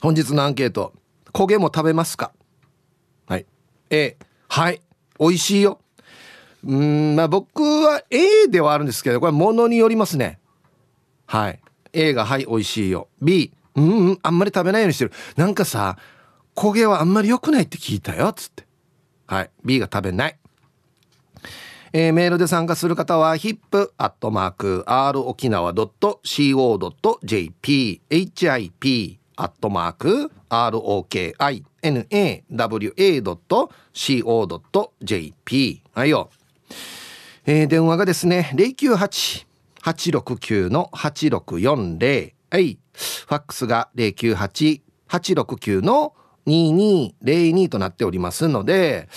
本日のアンケート焦げも食べますかはい A はい美味しいようんまあ僕は A ではあるんですけどこれものによりますねはい A が「はい美味しいよ」B うんうんあんまり食べないようにしてるなんかさ焦げはあんまり良くないって聞いたよっつってはい B が食べないえー、メールで参加する方は hip.rokinawa.co.jp hip アットマーク ROKINAWA.CO.jp はいよ、えー、電話がですね098-869-8640はいファックスが098-869-8640 2202となっておりますので、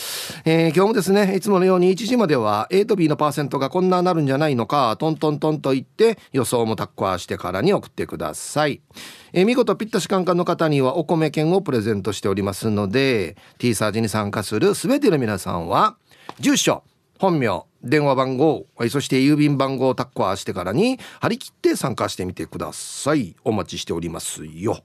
えー、今日もですねいつものように1時までは A と B のパーセントがこんななるんじゃないのかトントントンと言って予想もタッコアしてからに送ってください、えー、見事ピッタシカンカンの方にはお米券をプレゼントしておりますので T サージに参加する全ての皆さんは住所本名電話番号そして郵便番号をタッコアしてからに張り切って参加してみてくださいお待ちしておりますよ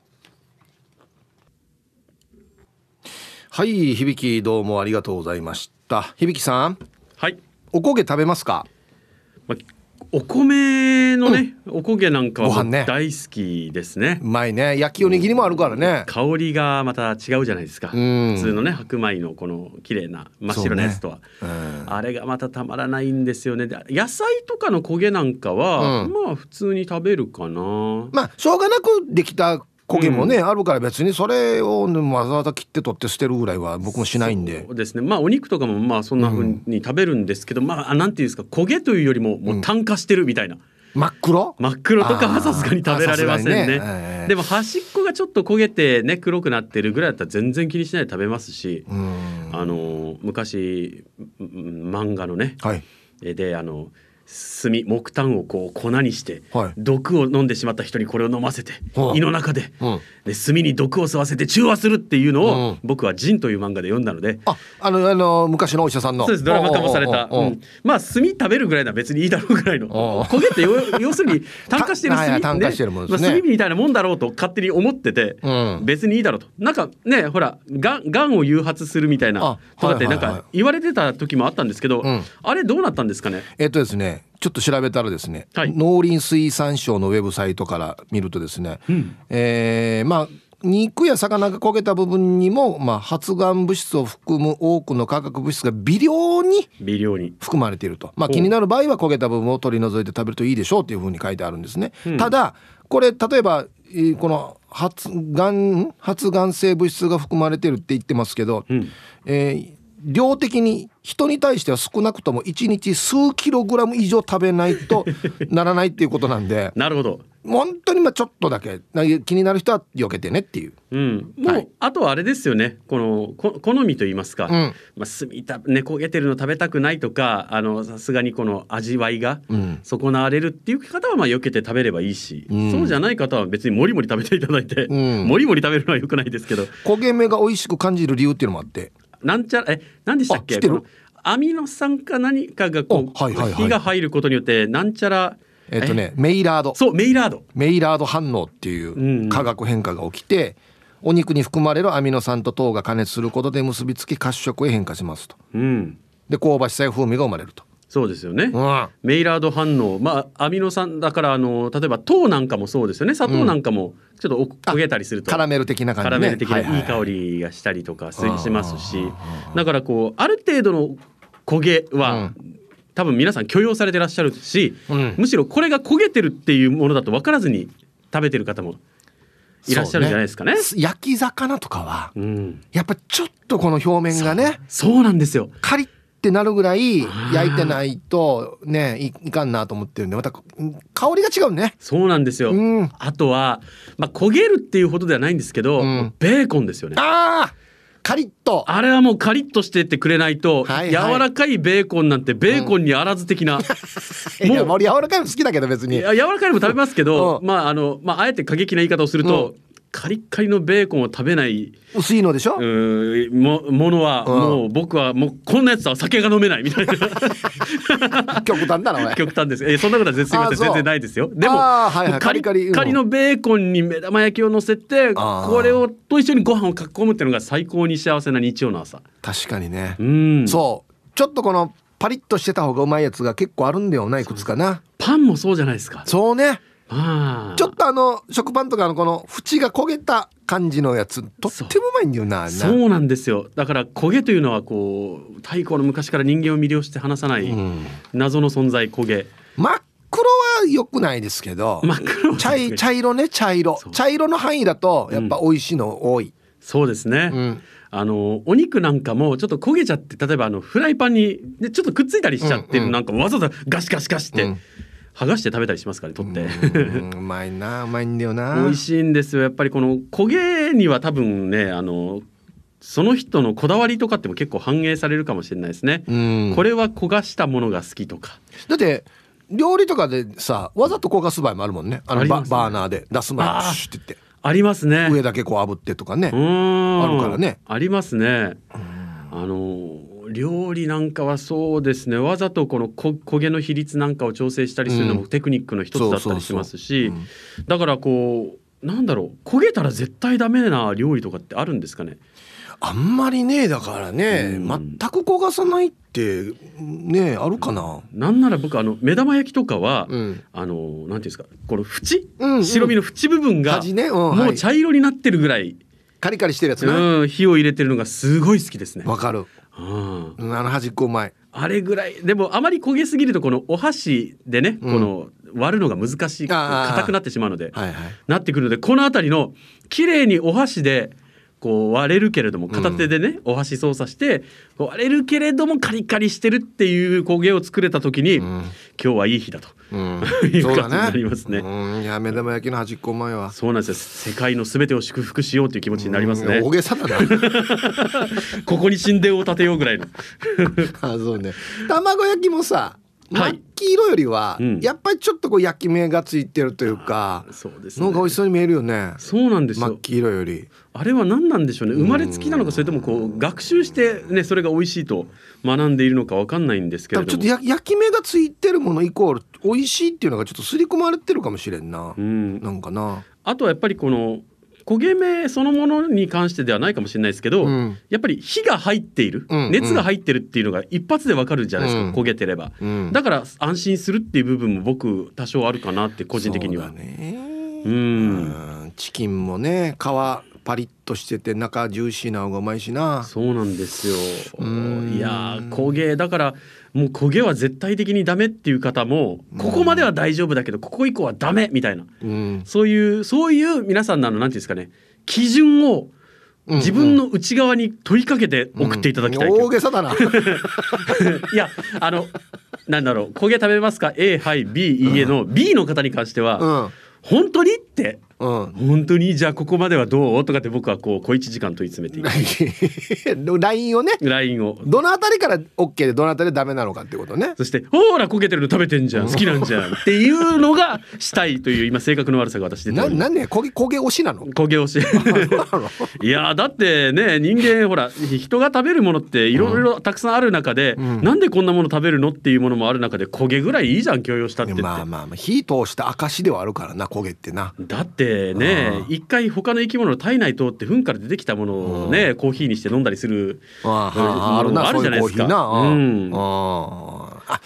はい響どうもありがとうございました響さんはいおこげ食べますか、まあ、お米のね、うん、おこげなんかは、ね、大好きですねうまいね焼きおにぎりもあるからね、香りがまた違うじゃないですか、うん、普通のね白米のこの綺麗な真っ白なやつとは、ね、あれがまたたまらないんですよねで野菜とかの焦げなんかは、まあ普通に食べるかなまあしょうがなくできた焦げもね、うん、あるから別にそれをわざわざ切って取って捨てるぐらいは僕もしないんでそうですねまあお肉とかもまあそんなふうに食べるんですけど、うん、まあなんていうんですか焦げというよりももう炭化してるみたいな。うん真っ黒真っ黒とかはさすがに食べられませんね、ねえー、でも端っこがちょっと焦げてね黒くなってるぐらいだったら全然気にしないで食べますしあの昔漫画のね、はい、であの炭木炭をこう粉にして、はい、毒を飲んでしまった人にこれを飲ませて、はあ、胃の中でで炭に毒を吸わせて中和するっていうのを、うん、僕は「ジン」という漫画で読んだのでああのあの昔のお医者さんのそうですドラマ化もされた、まあ炭食べるぐらいなら別にいいだろうぐらいの焦げって要 要するに炭化してる炭炭化してるもん、ね、まあ、炭みたいなもんだろうと勝手に思ってて、うん、別にいいだろうとなんかねほらがんがんを誘発するみたいなとかってなんか言われてた時もあったんですけど、はいはいはい、あれどうなったんですかねえっとですねちょっと調べたらですね、はい、農林水産省のウェブサイトから見るとですね、うん、えー、まあ肉や魚が焦げた部分にも、まあ、発がん物質を含む多くの化学物質が微量に含まれていると、まあ、気になる場合は焦げた部分を取り除いて食べるといいでしょうというふうに書いてあるんですね。うん、ただこれ例えばこの発がん発がん性物質が含まれてるって言ってますけど、うん、えー量的に人に対しては少なくとも1日数キログラム以上食べないと ならないっていうことなんでなるほど本当にまあちょっとだけ気になる人は避けてねっていう、うん、もう、はい、あとはあれですよねこのこ好みといいますか、うん、まあ、すみたね焦げてるの食べたくないとかあのさすがにこの味わいが損なわれるっていう方はまあ避けて食べればいいし、うん、そうじゃない方は別にもりもり食べていただいて、もりもり食べるのはよくないですけど焦げ目が美味しく感じる理由っていうのもあってなんちゃらえ何でしたっけアミノ酸か何かがこう、はいはい、火が入ることによってなんちゃらえっとねメイラードそうメイラードメイラード反応っていう化学変化が起きて、うん、お肉に含まれるアミノ酸と糖が加熱することで結びつき褐色へ変化しますと、うん、で香ばしさや風味が生まれるとそうですよね、うん、メイラード反応まあアミノ酸だからあの例えば糖なんかもそうですよね砂糖なんかもちょっと焦げたりすると、カラメル的な感じ、ね、カラメル的ないい香りがしたりとかしますし、だからこうある程度の焦げは、うん多分皆さん許容されてらっしゃるし、うん、むしろこれが焦げてるっていうものだと分からずに食べてる方もいらっしゃるんじゃないですかね。ね焼き魚とかは、うん、やっぱちょっとこの表面がねそうなんですよカリってなるぐらい焼いてないとねいかんなと思ってるんでまた香りが違うねそうなんですよ、うん、あとは、まあ、焦げるっていうほどではないんですけど、うん、ベーコンですよねああカリッとあれはもうカリッとしてってくれないと、はいはい、柔らかいベーコンなんてベーコンにあらず的な、うん、もう俺柔らかいの好きだけど別にや柔らかいのも食べますけど、まああのまああえて過激な言い方をすると、カリッカリのベーコンを食べない薄いのでしょうもものは、もう僕はもうこんなやつは酒が飲めないみたいな 極端だな極端です、えそんなことは全然ないですよでも、はいはい、カリカリカリのベーコンに目玉焼きを乗せてこれをと一緒にご飯をかき込むっていうのが最高に幸せな日曜の朝確かにねうんそうちょっとこのパリッとしてた方がうまいやつが結構あるんだよないくつかなパンもそうじゃないですかそうねちょっとあの食パンとかのこの縁が焦げた感じのやつとってもうまいんだよなそうなんですよだから焦げというのはこう太古の昔から人間を魅了して離さない謎の存在、焦げ真っ黒は良くないですけど真っ黒茶茶色ね茶色茶色の範囲だとやっぱ美味しいの多い、うん、そうですね、うん、あのお肉なんかもちょっと焦げちゃって例えばあのフライパンに、ちょっとくっついたりしちゃってる、うんうん、なんかわざわざガシガシガシって。う剥がして食べたりしますからね取ってうまいなうまいんだよな美味しいんですよやっぱりこの焦げには多分ねあのその人のこだわりとかっても結構反映されるかもしれないですね。これは焦がしたものが好きとか。だって料理とかでさわざと焦がす場合もあるもんねあの、ね、バーナーで出す前にシュッてってありますね上だけこう炙ってとかねあるからねありますねあの料理なんかはそうですねわざとこの焦げの比率なんかを調整したりするのもテクニックの一つだったりしますしだからこうなんだろう焦げたら絶対ダメな料理とかってあるんですかねあんまりねだからね、うん、全く焦がさないってねあるかな。なんなら僕あの目玉焼きとかは、うん、あのなんていうんですかこの縁、うんうん、白身の縁部分が、ね、もう茶色になってるぐらい。カリカリしてるやつね、うん、火を入れてるのがすごい好きですねわかるうん、あの端っこうまいあれぐらいでもあまり焦げすぎるとこのお箸でね、この割るのが難しい硬くなってしまうので、なってくるのでこの辺りの綺麗にお箸でこう割れるけれども片手でね、お箸操作して割れるけれどもカリカリしてるっていう焦げを作れた時に、今日はいい日だと、いう感じになりますね。いや目玉焼きの端っこ前はそうなんです世界のすべてを祝福しようという気持ちになりますね。大げさだな ここに神殿を建てようぐらいの あそうね卵焼きもさラッキ色よりは、やっぱりちょっとこう焼き目がついてるというか、そうですね。のが美味しそうに見えるよね。そうなんですよ。真っ黄色より。あれは何なんでしょうね。生まれつきなのかそれともこう学習してねそれが美味しいと学んでいるのかわかんないんですけどちょっと焼き目がついてるものイコール美味しいっていうのがちょっと刷り込まれてるかもしれんな。うん、なんかな。あとはやっぱりこの焦げ目そのものに関してではないかもしれないですけど、うん、やっぱり火が入っている、うん熱が入ってるっていうのが一発でわかるじゃないですか、うん、焦げてれば、うん、だから安心するっていう部分も僕多少あるかなって個人的には。うんチキンもね皮パリッとしてて中ジューシーな方がうまいしなそうなんですよいや焦げだからもう焦げは絶対的にダメっていう方もここまでは大丈夫だけど、ここ以降はダメみたいな、うん、そういうそういう皆さんの何て言うんですかね基準を自分の内側に問いかけて送っていただきたい、うんうん、大げさだな いやあのなんだろう焦げ食べますか A はい B いいえの、うん、B の方に関しては、うん、本当にってうん、本当にじゃあここまではどうとかって僕はこう小一時間問い詰めていく ラインをねラインをどのあたりから OK でどのあたりでダメなのかってことねそして「ほら焦げてるの食べてんじゃん好きなんじゃん」っていうのがしたいという今性格の悪さが私でななんで焦げ焦げ推しなの焦げ推し いやだってね人間ほら人が食べるものっていろいろたくさんある中で、うん、なんでこんなもの食べるのっていうものもある中で焦げぐらいいいじゃん強要したってまあまあまあ火通した証ではあるからな焦げってなだってってね一回他の生き物の体内通って糞から出てきたものをねコーヒーにして飲んだりするあるじゃないですか。うんあ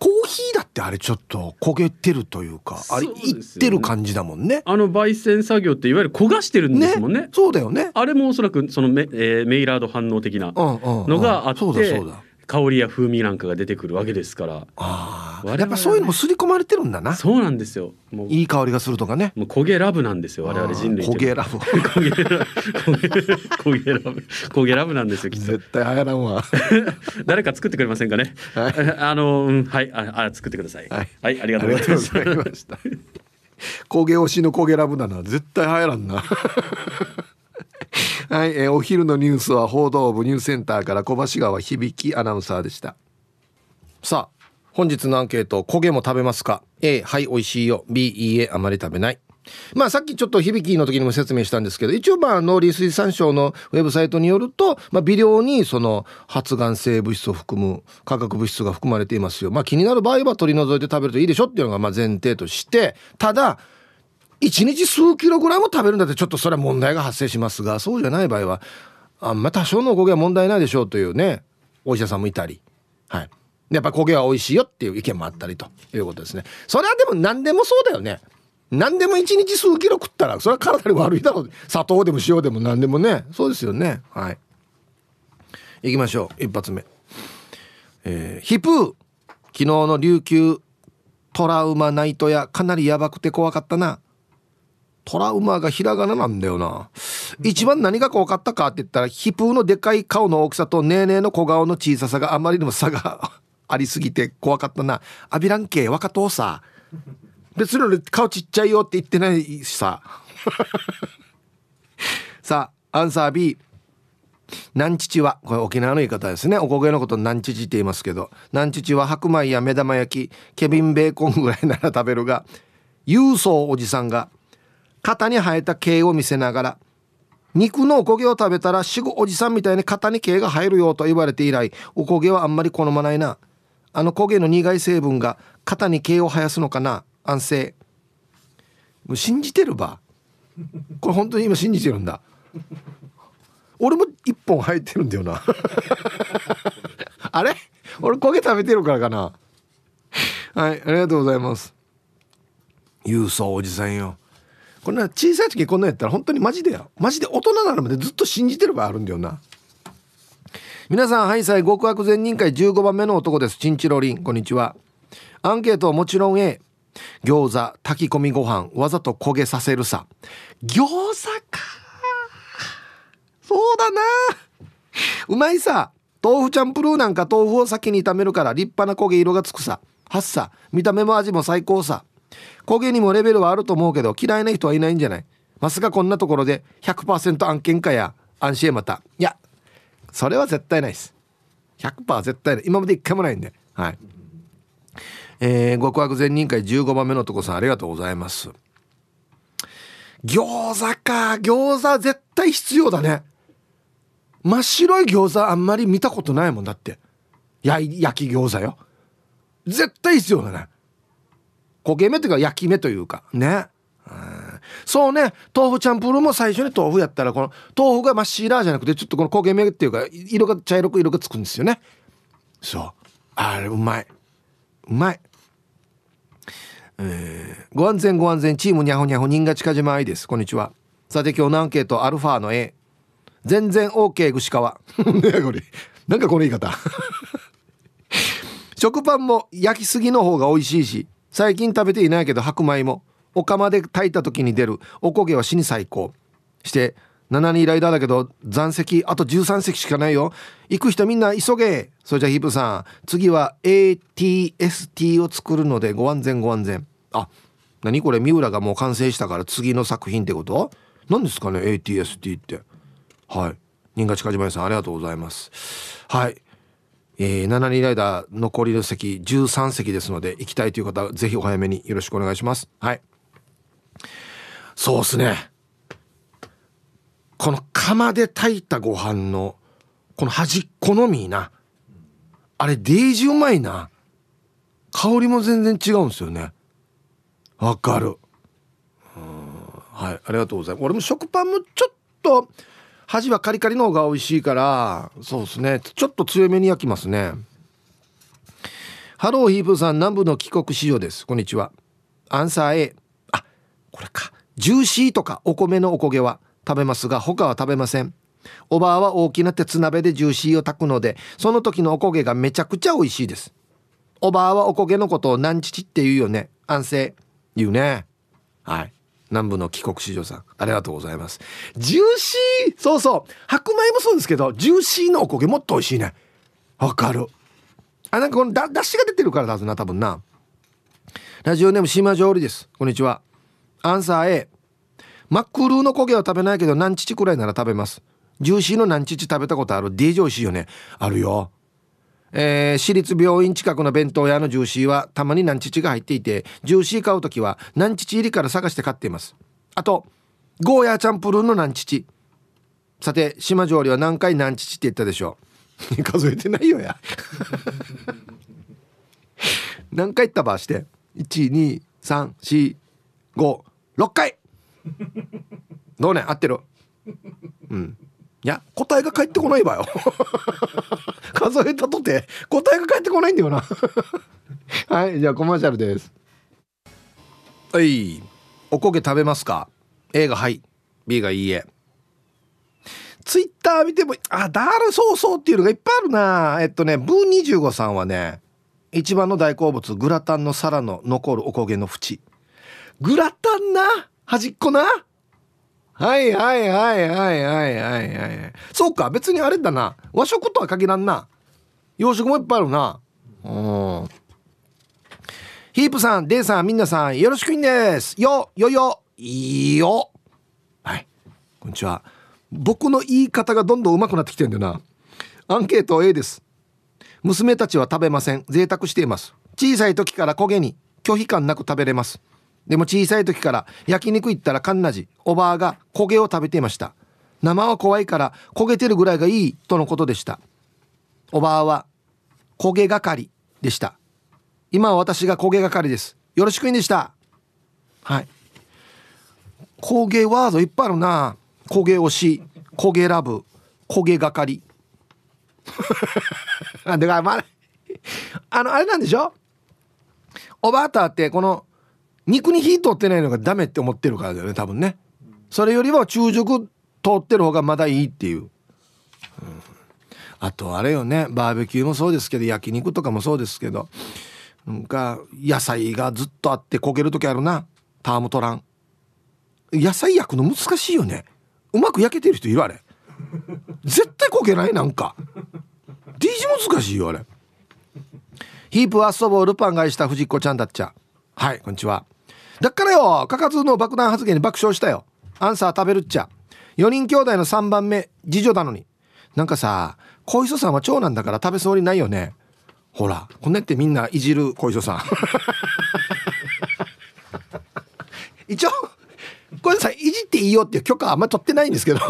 コーヒーだってあれちょっと焦げてるというかあれいってる感じだもんね、ね、あの焙煎作業っていわゆる焦がしてるんですもんね、ね、そうだよねあれもおそらくそのメ,、えー、メイラード反応的なのがあって、うんうんうん、そうだそうだ香りや風味なんかが出てくるわけですからああ、ね、やっぱそういうのも刷り込まれてるんだなそうなんですよもういい香りがするとかねもう焦げラブなんですよ我々人類焦げラブ焦げラブ焦げラブ焦げラブなんですよ絶対流行らんわ 誰か作ってくれませんかね、はい、あの、はいああ作ってください、はい、はい、ありがとうございました焦げ推しの焦げラブなのは絶対流行らんな はい、えー、お昼のニュースは報道部ニュースセンターから小橋川響アナウンサーでしたさあ本日のアンケート焦げも食べますか A はい美味しいよ B いいえあまり食べないまあさっきちょっと響きの時にも説明したんですけど一応まあ農林水産省のウェブサイトによると、まあ、微量にその発がん性物質を含む化学物質が含まれていますよまあ気になる場合は取り除いて食べるといいでしょっていうのがまあ前提としてただ1日数キログラム食べるんだってちょっとそれは問題が発生しますがそうじゃない場合はあんま多少の焦げは問題ないでしょうというねお医者さんもいたり、はい、やっぱ焦げは美味しいよっていう意見もあったりということですねそれはでも何でもそうだよね何でも1日数キロ食ったらそれは体に悪いだろう砂糖でも塩でも何でもねそうですよねはいいきましょう一発目えー、ヒプー昨日の琉球トラウマナイトやかなりやばくて怖かったなトラウマがひらがななんだよな。一番何が怖かったかって言ったら、ヒプーのでかい顔の大きさとネーネーの小顔の小ささがあまりにも差が ありすぎて怖かったな。アビランケ若父さ。別に顔ちっちゃいよって言ってないしさ。さあ、アンサー B。南父はこれ沖縄の言い方ですねおこげのことちちって言いますけど南父は白米や目玉焼きケビンベーコンぐらいなら食べるが郵送おじさんが肩に生えた毛を見せながら肉のおこげを食べたら死後おじさんみたいに肩に毛が生えるよと言われて以来おこげはあんまり好まないなあの焦げの苦い成分が肩に毛を生やすのかな安静もう信じてるばこれ本当に今信じてるんだ俺も一本生えてるんだよなあれ俺焦げ食べてるからかなはいありがとうございます郵送おじさんよこんな小さい時こんなんやったら本当にマジでよマジで大人なのまでずっと信じてればあるんだよな皆さんハイサイ極悪善人会15番目の男ですチンチロリンこんにちはアンケートはもちろん A 餃子炊き込みご飯わざと焦げさせるさ餃子かそうだなうまいさ豆腐チャンプルーなんか豆腐を先に炒めるから立派な焦げ色がつくさはっさ見た目も味も最高さ工芸にもレベルはあると思うけど嫌いな人はいないんじゃないまさかこんなところで100%案件化や安心へまたいやそれは絶対ないです100%絶対ない今まで一回もないんではいえー、極悪善人会15番目のとこさんありがとうございます餃子か餃子絶対必要だね真っ白い餃子あんまり見たことないもんだって焼き餃子よ絶対必要だね焦げ目というか焼き目というかねそうね豆腐チャンプルーも最初に豆腐やったらこの豆腐が真っ白じゃなくてちょっとこの焦げ目っていうか色が茶色く色がつくんですよねそうあれうまいうまいえー、ご安全ご安全チームにゃほにゃほ人が近島愛ですこんにちはさて今日のアンケートアルファの A 全然 OK 串川ねこれなんかこの言い方 食パンも焼きすぎの方が美味しいし最近食べていないけど白米もお釜で炊いた時に出るおこげは死に最高して7人ライダーだけど残席あと13席しかないよ行く人みんな急げそれじゃヒープさん次は ATST を作るのでご安全ご安全あ何これ三浦がもう完成したから次の作品ってこと何ですかね ATST ってはい新賀近島屋さんありがとうございますはいえー、7人ライダー残りの席13席ですので行きたいという方はぜひお早めによろしくお願いしますはいそうっすねこの釜で炊いたご飯のこの端っこのみなあれデージうまいな香りも全然違うんですよねわかるはいありがとうございます俺も食パンもちょっと恥はカリカリの方が美味しいからそうですねちょっと強めに焼きますねハローヒープさん南部の帰国子女ですこんにちはアンサー A あこれかジューシーとかお米のおこげは食べますが他は食べませんおばあは大きな鉄鍋でジューシーを炊くのでその時のおこげがめちゃくちゃ美味しいですおばあはおこげのことを何ちちって言うよね安静言うねはい南部の帰国子女さんありがとうございますジューシーそうそう白米もそうですけどジューシーのおこげもっと美味しいねわかるあなんかこのだだしが出てるからだぞな多分なラジオネーム島上織ですこんにちはアンサー A マックルーのこげは食べないけど何乳くらいなら食べますジューシーの何乳食べたことある D 上美味しいよねあるよえー、私立病院近くの弁当屋のジューシーはたまに南乳が入っていてジューシー買う時は南乳入りから探して買っていますあとゴーヤーチャンプルーの南乳さて島上りは何回南乳って言ったでしょう 数えてないよや 何回言ったばして123456回どうね合ってるうんいや答えが返ってこないわよ 数えたとて答えが返ってこないんだよな はいじゃあコマーシャルですはいおこげ食べますか A がはい B がいいえツイッター見てもあだるそうそうっていうのがいっぱいあるなえっとねブー25さんはね一番の大好物グラタンの皿の残るおこげの縁グラタンな端っこなはいはいはいはいはいはいはいそうか別にあれだな和食とは限らんな洋食もいっぱいあるなうんヒープさんデイさんみんなさんよろしくいんですよよよよはいこんにちは僕の言い方がどんどん上手くなってきてんだよなアンケート A です娘たちは食べません贅沢しています小さい時から焦げに拒否感なく食べれますでも小さい時から焼肉行ったらカンナジ、おばあが焦げを食べていました。生は怖いから焦げてるぐらいがいいとのことでした。おばあは焦げがかりでした。今は私が焦げがかりです。よろしくいんでした。はい。焦げワードいっぱいあるな。焦げ推し、焦げラブ、焦げがで かまあ、あの、あれなんでしょおばあたってこの肉に火通ってないのがダメって思ってるからだよね多分ねそれよりは中熟通ってる方がまだいいっていう、うん、あとあれよねバーベキューもそうですけど焼肉とかもそうですけどなんか野菜がずっとあって焦げる時あるなタームトラン野菜焼くの難しいよねうまく焼けてる人いるあれ絶対焦げないなんか D j 難しいよあれヒープは遊ぼうルパンが愛した藤子ちゃんだっちゃはいこんにちはだからよかかつの爆弾発言に爆笑したよアンサー食べるっちゃ4人兄弟の3番目次女なのになんかさ小磯さんは長男だから食べそうにないよねほらこんなってみんないじる小磯さん 一応小磯さんいじっていいよっていう許可はあんま取ってないんですけど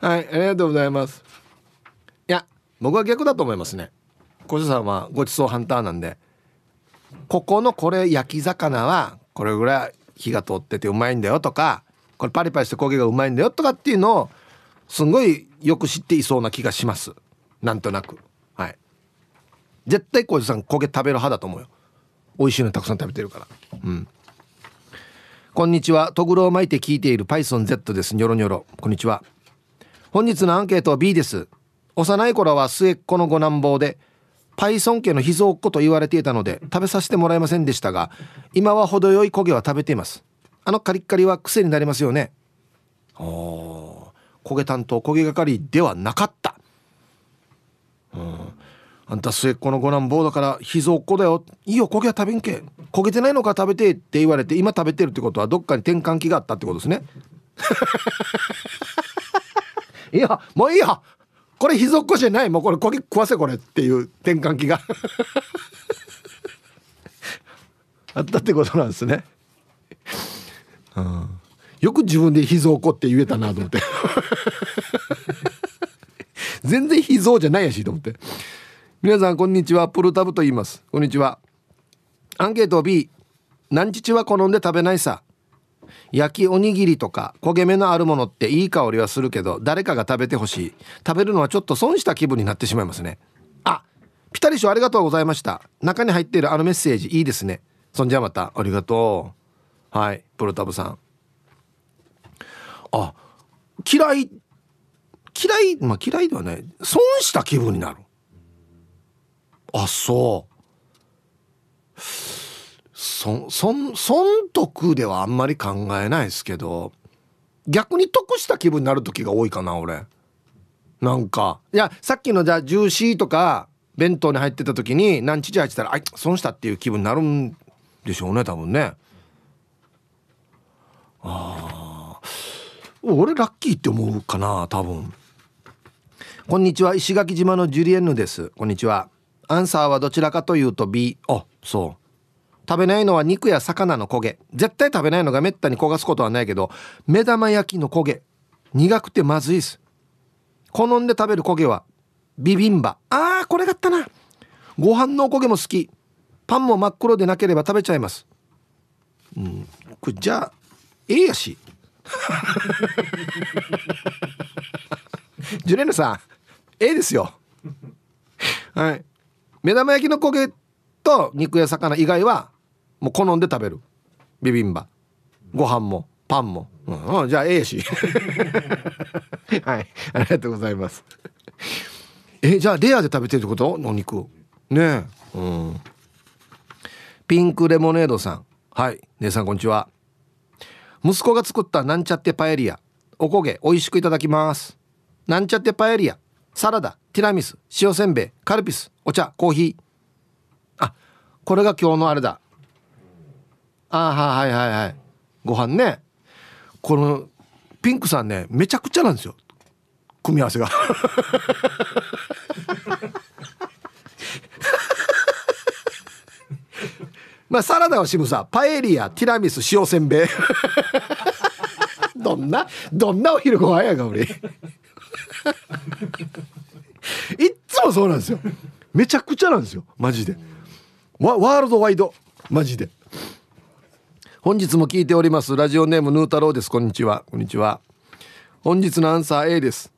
はいありがとうございますいや僕は逆だと思いますね小磯さんはごちそうハンターなんでここのこれ焼き魚はこれぐらい火が通っててうまいんだよとかこれパリパリして焦げがうまいんだよとかっていうのをすごいよく知っていそうな気がしますなんとなくはい絶対浩次さん焦げ食べる派だと思うよ美味しいのたくさん食べてるからうんこんにちはトグロを巻いて聞いているパイソン o n z ですニョロニョロこんにちは本日のアンケートは B です幼い頃は末っ子の五男坊でパイソン家の秘蔵っ子と言われていたので食べさせてもらえませんでしたが今は程よい焦げは食べていますあのカリッカリは癖になりますよねお焦げ担当焦げ係ではなかったうんあんた末っ子の五男坊だから秘蔵っ子だよいいよ焦げは食べんけ焦げてないのか食べてって言われて今食べてるってことはどっかに転換期があったってことですね いやもういいよこれひぞっこじゃないもうこれこれ食わせこれっていう転換期が あったってことなんですね、うん、よく自分で「ひぞっこ」って言えたなと思って 全然ひぞじゃないやしと思って皆さんこんにちはプルタブと言いますこんにちはアンケート B 何日は好んで食べないさ焼きおにぎりとか焦げ目のあるものっていい香りはするけど誰かが食べてほしい食べるのはちょっと損した気分になってしまいますねあピタリ賞ありがとうございました中に入っているあのメッセージいいですねそんじゃまたありがとうはいプロタブさんあ嫌い嫌いまあ嫌いではない損した気分になるあそう損、損、損得ではあんまり考えないですけど、逆に得した気分になる時が多いかな、俺。なんか。いや、さっきのじゃあ、ジューシーとか、弁当に入ってた時に、何ちじ入ってたら、あい、損したっていう気分になるんでしょうね、多分ね。ああ。俺ラッキーって思うかな、多分。こんにちは、石垣島のジュリエンヌです。こんにちは。アンサーはどちらかというと B。あ、そう。食べないのは肉や魚の焦げ絶対食べないのがめったに焦がすことはないけど目玉焼きの焦げ苦くてまずいです好んで食べる焦げはビビンバあーこれだったなご飯のお焦げも好きパンも真っ黒でなければ食べちゃいますうんこれじゃあええやし ジュレヌさんええですよはい目玉焼きの焦げと肉や魚以外はもう好んで食べるビビンバご飯もパンも、うん、じゃあええし はいありがとうございますえじゃあレアで食べてるってことお肉ねえうんピンクレモネードさんはい姉さんこんにちは息子が作ったなんちゃってパエリアおこげ美味しくいただきますなんちゃってパエリアサラダティラミス塩せんべいカルピスお茶コーヒーあこれが今日のあれだああはいはいはいご飯ねこのピンクさんねめちゃくちゃなんですよ組み合わせが まあサラダは渋さパエリアティラミス塩せんべい どんなどんなお昼ご飯やか俺いっつもそうなんですよめちゃくちゃなんですよマジでワワールドワイドマジで本日も聞いておりますラジオネームヌータローですこんにちはこんにちは本日のアンサー A です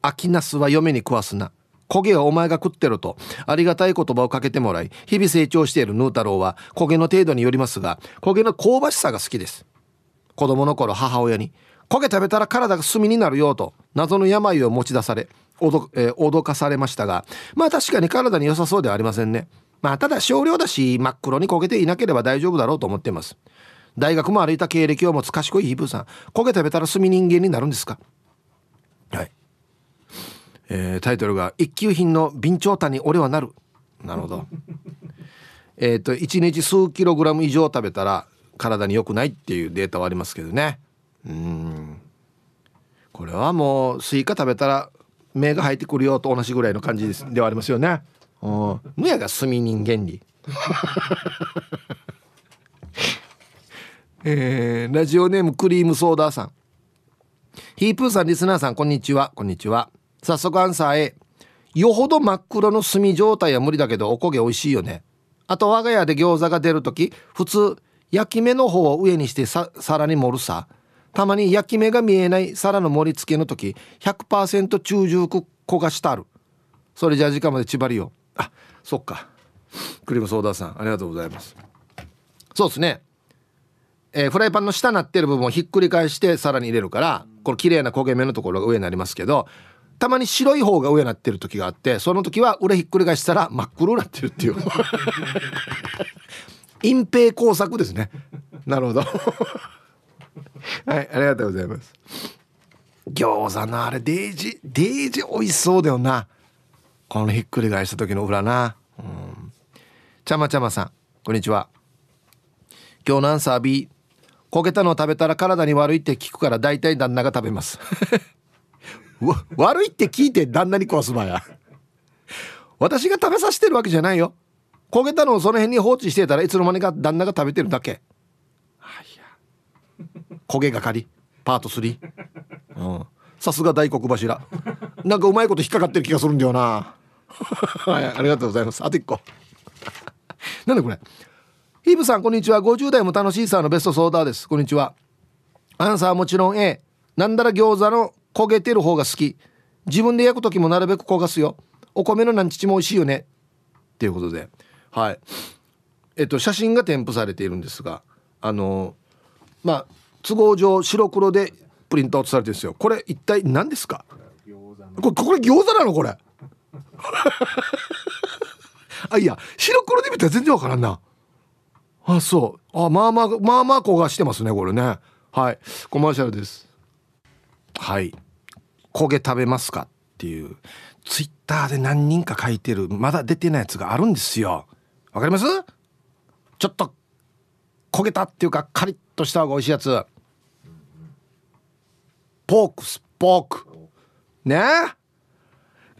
秋ナスは嫁に食わすな焦げはお前が食ってろとありがたい言葉をかけてもらい日々成長しているヌータローは焦げの程度によりますが焦げの香ばしさが好きです子供の頃母親に焦げ食べたら体が炭になるよと謎の病を持ち出され脅,、えー、脅かされましたがまあ確かに体に良さそうではありませんねまあただ少量だし真っ黒に焦げていなければ大丈夫だろうと思っています大学も歩いた経歴を持つ賢いイブさん焦げ食べたら炭人間になるんですかはいえー、タイトルが「一級品の備長炭に俺はなる」なるほど えっと1日数キログラム以上食べたら体に良くないっていうデータはありますけどねうんこれはもうスイカ食べたら目が入ってくるよと同じぐらいの感じですではありますよね。うん、むやが炭人間に えー、ラジオネームクリームソーダさんヒープーさんリスナーさんこんにちはこんにちは早速アンサーへ。よほど真っ黒の炭状態は無理だけどおこげ美味しいよねあと我が家で餃子が出る時普通焼き目の方を上にしてさ皿に盛るさたまに焼き目が見えない皿の盛り付けの時100%中熟焦がしたるそれじゃあ時間まで縛りよあそっかクリームソーダさんありがとうございますそうですねえー、フライパンの下なってる部分をひっくり返して更に入れるからこの綺麗な焦げ目のところが上になりますけどたまに白い方が上になってる時があってその時は裏ひっくり返したら真っ黒になってるっていう 隠蔽工作ですねなるほどはいありがとうございます餃子のあれデージデージ美味しそうだよなこのひっくり返した時の裏なうんちゃまちゃまさんこんにちは今日何サービ焦げたのを食べたら体に悪いって聞くから大体旦那が食べます 悪いって聞いて旦那に殺すばや私が食べさせてるわけじゃないよ焦げたのをその辺に放置してたらいつの間にか旦那が食べてるだけ、焦げがかりパート3うんさすが大黒柱なんかうまいこと引っかかってる気がするんだよな はい、ありがとうございますあと1個 なんでこれヒーブさんこんにちは50代も楽しいさのベストソーダーですこんにちはアンサーはもちろん A なんだら餃子の焦げてる方が好き自分で焼く時もなるべく焦がすよお米のなんちちも美味しいよねっていうことではいえっと写真が添付されているんですがあのまあ都合上白黒でプリントアウトされてるんですよこれ一体何ですかこれこれ餃子なのこれ あいや白黒で見たら全然わからんなあそうあまあまあまあまあ焦がしてますねこれねはいコマーシャルですはい焦げ食べますかっていうツイッターで何人か書いてるまだ出てないやつがあるんですよわかりますちょっと焦げたっていうかカリッとした方が美味しいやつポークスポークね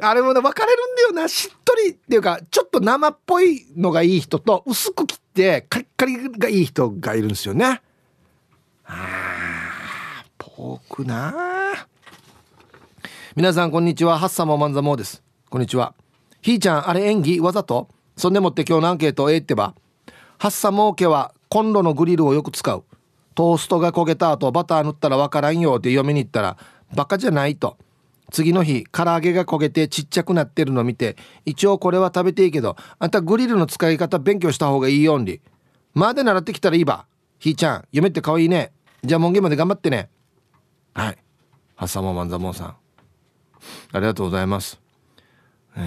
あれもね分かれるんだよなしっとりっていうかちょっと生っぽいのがいい人と薄く切ってカリカリがいい人がいるんですよねあポークな皆さんこんにちはハッサモマンザモですこんにちはひーちゃんあれ演技わざとそんでもって今日のアンケートええってばハッサモー家はコンロのグリルをよく使うトーストが焦げた後バター塗ったらわからんよって嫁に行ったらバカじゃないと次の日唐揚げが焦げてちっちゃくなってるの見て一応これは食べていいけどあんたグリルの使い方勉強した方がいいよんりまで習ってきたらいいばひーちゃん夢ってかわいいねじゃあ門限まで頑張ってねはいハッサモマンザモさんありがとうございますえ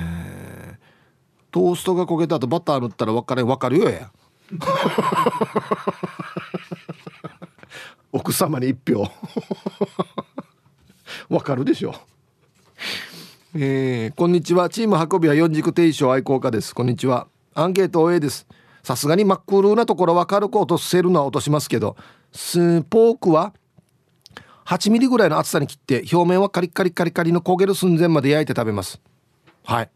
ー、トーストが焦げた後バター塗ったら分かれ分かるよや 奥様に1票 わかるでしょえー、こんにちはチーム運びは四軸定称愛好家ですこんにちはアンケート OA ですさすがに真っ黒なところは軽く落とせるのは落としますけどスポークは8ミリぐらいの厚さに切って表面はカリカリカリカリの焦げる寸前まで焼いて食べますはい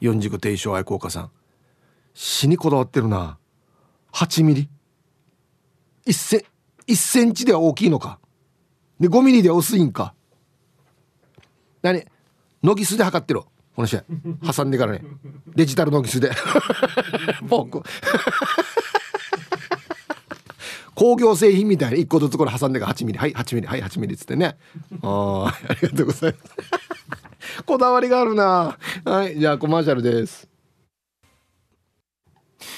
四軸定称愛好家さん死にこだわってるな8ミリ1セ ,1 センチでは大きいのかで5ミリでは薄いんか何ノギスで測ってろこの試合挟んでからねデジタルノギスで ポーク工業製品みたいな1個ずつこれ挟んでから8ミリはい8ミリはい8ミリっつってねああありがとうございますこだわりがあるなはいじゃあコマーシャルです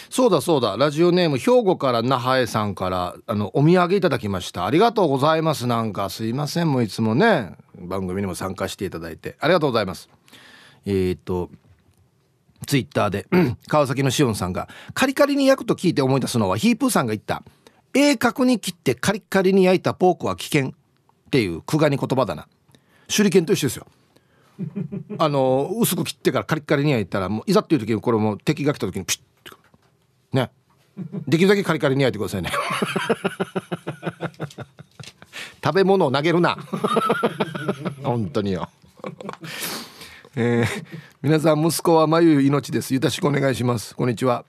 そうだそうだラジオネーム兵庫から那覇江さんからあのお土産いただきましたありがとうございますなんかすいませんもういつもね番組にも参加していただいてありがとうございますえー、っとツイッターで 川崎のしおんさんがカリカリに焼くと聞いて思い出すのはヒープーさんが言った鋭角に切ってカリカリに焼いたポークは危険っていう苦がに言葉だな手裏剣と一緒ですよあの薄く切ってからカリッカリに焼いたらもういざっていう時にこれも敵が来た時にピッねできるだけカリカリに焼いてくださいね 食べ物を投げるな本当によえー、皆さん息子は眉命ですよろしくお願いしますこんにちは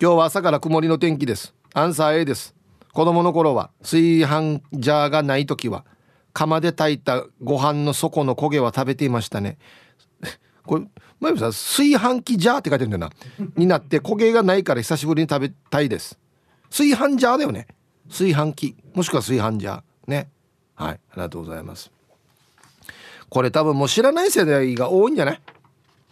今日は朝から曇りの天気ですアンサー A です子供の頃は炊飯ジャーがない時は釜で炊いたご飯の底の焦げは食べていましたねこれ真由さん炊飯器ジャーって書いてるんだよなになって焦げがないから久しぶりに食べたいです炊飯ジャーだよね炊飯器もしくは炊飯ジャーねはいありがとうございますこれ多分もう知らない世代が多いんじゃない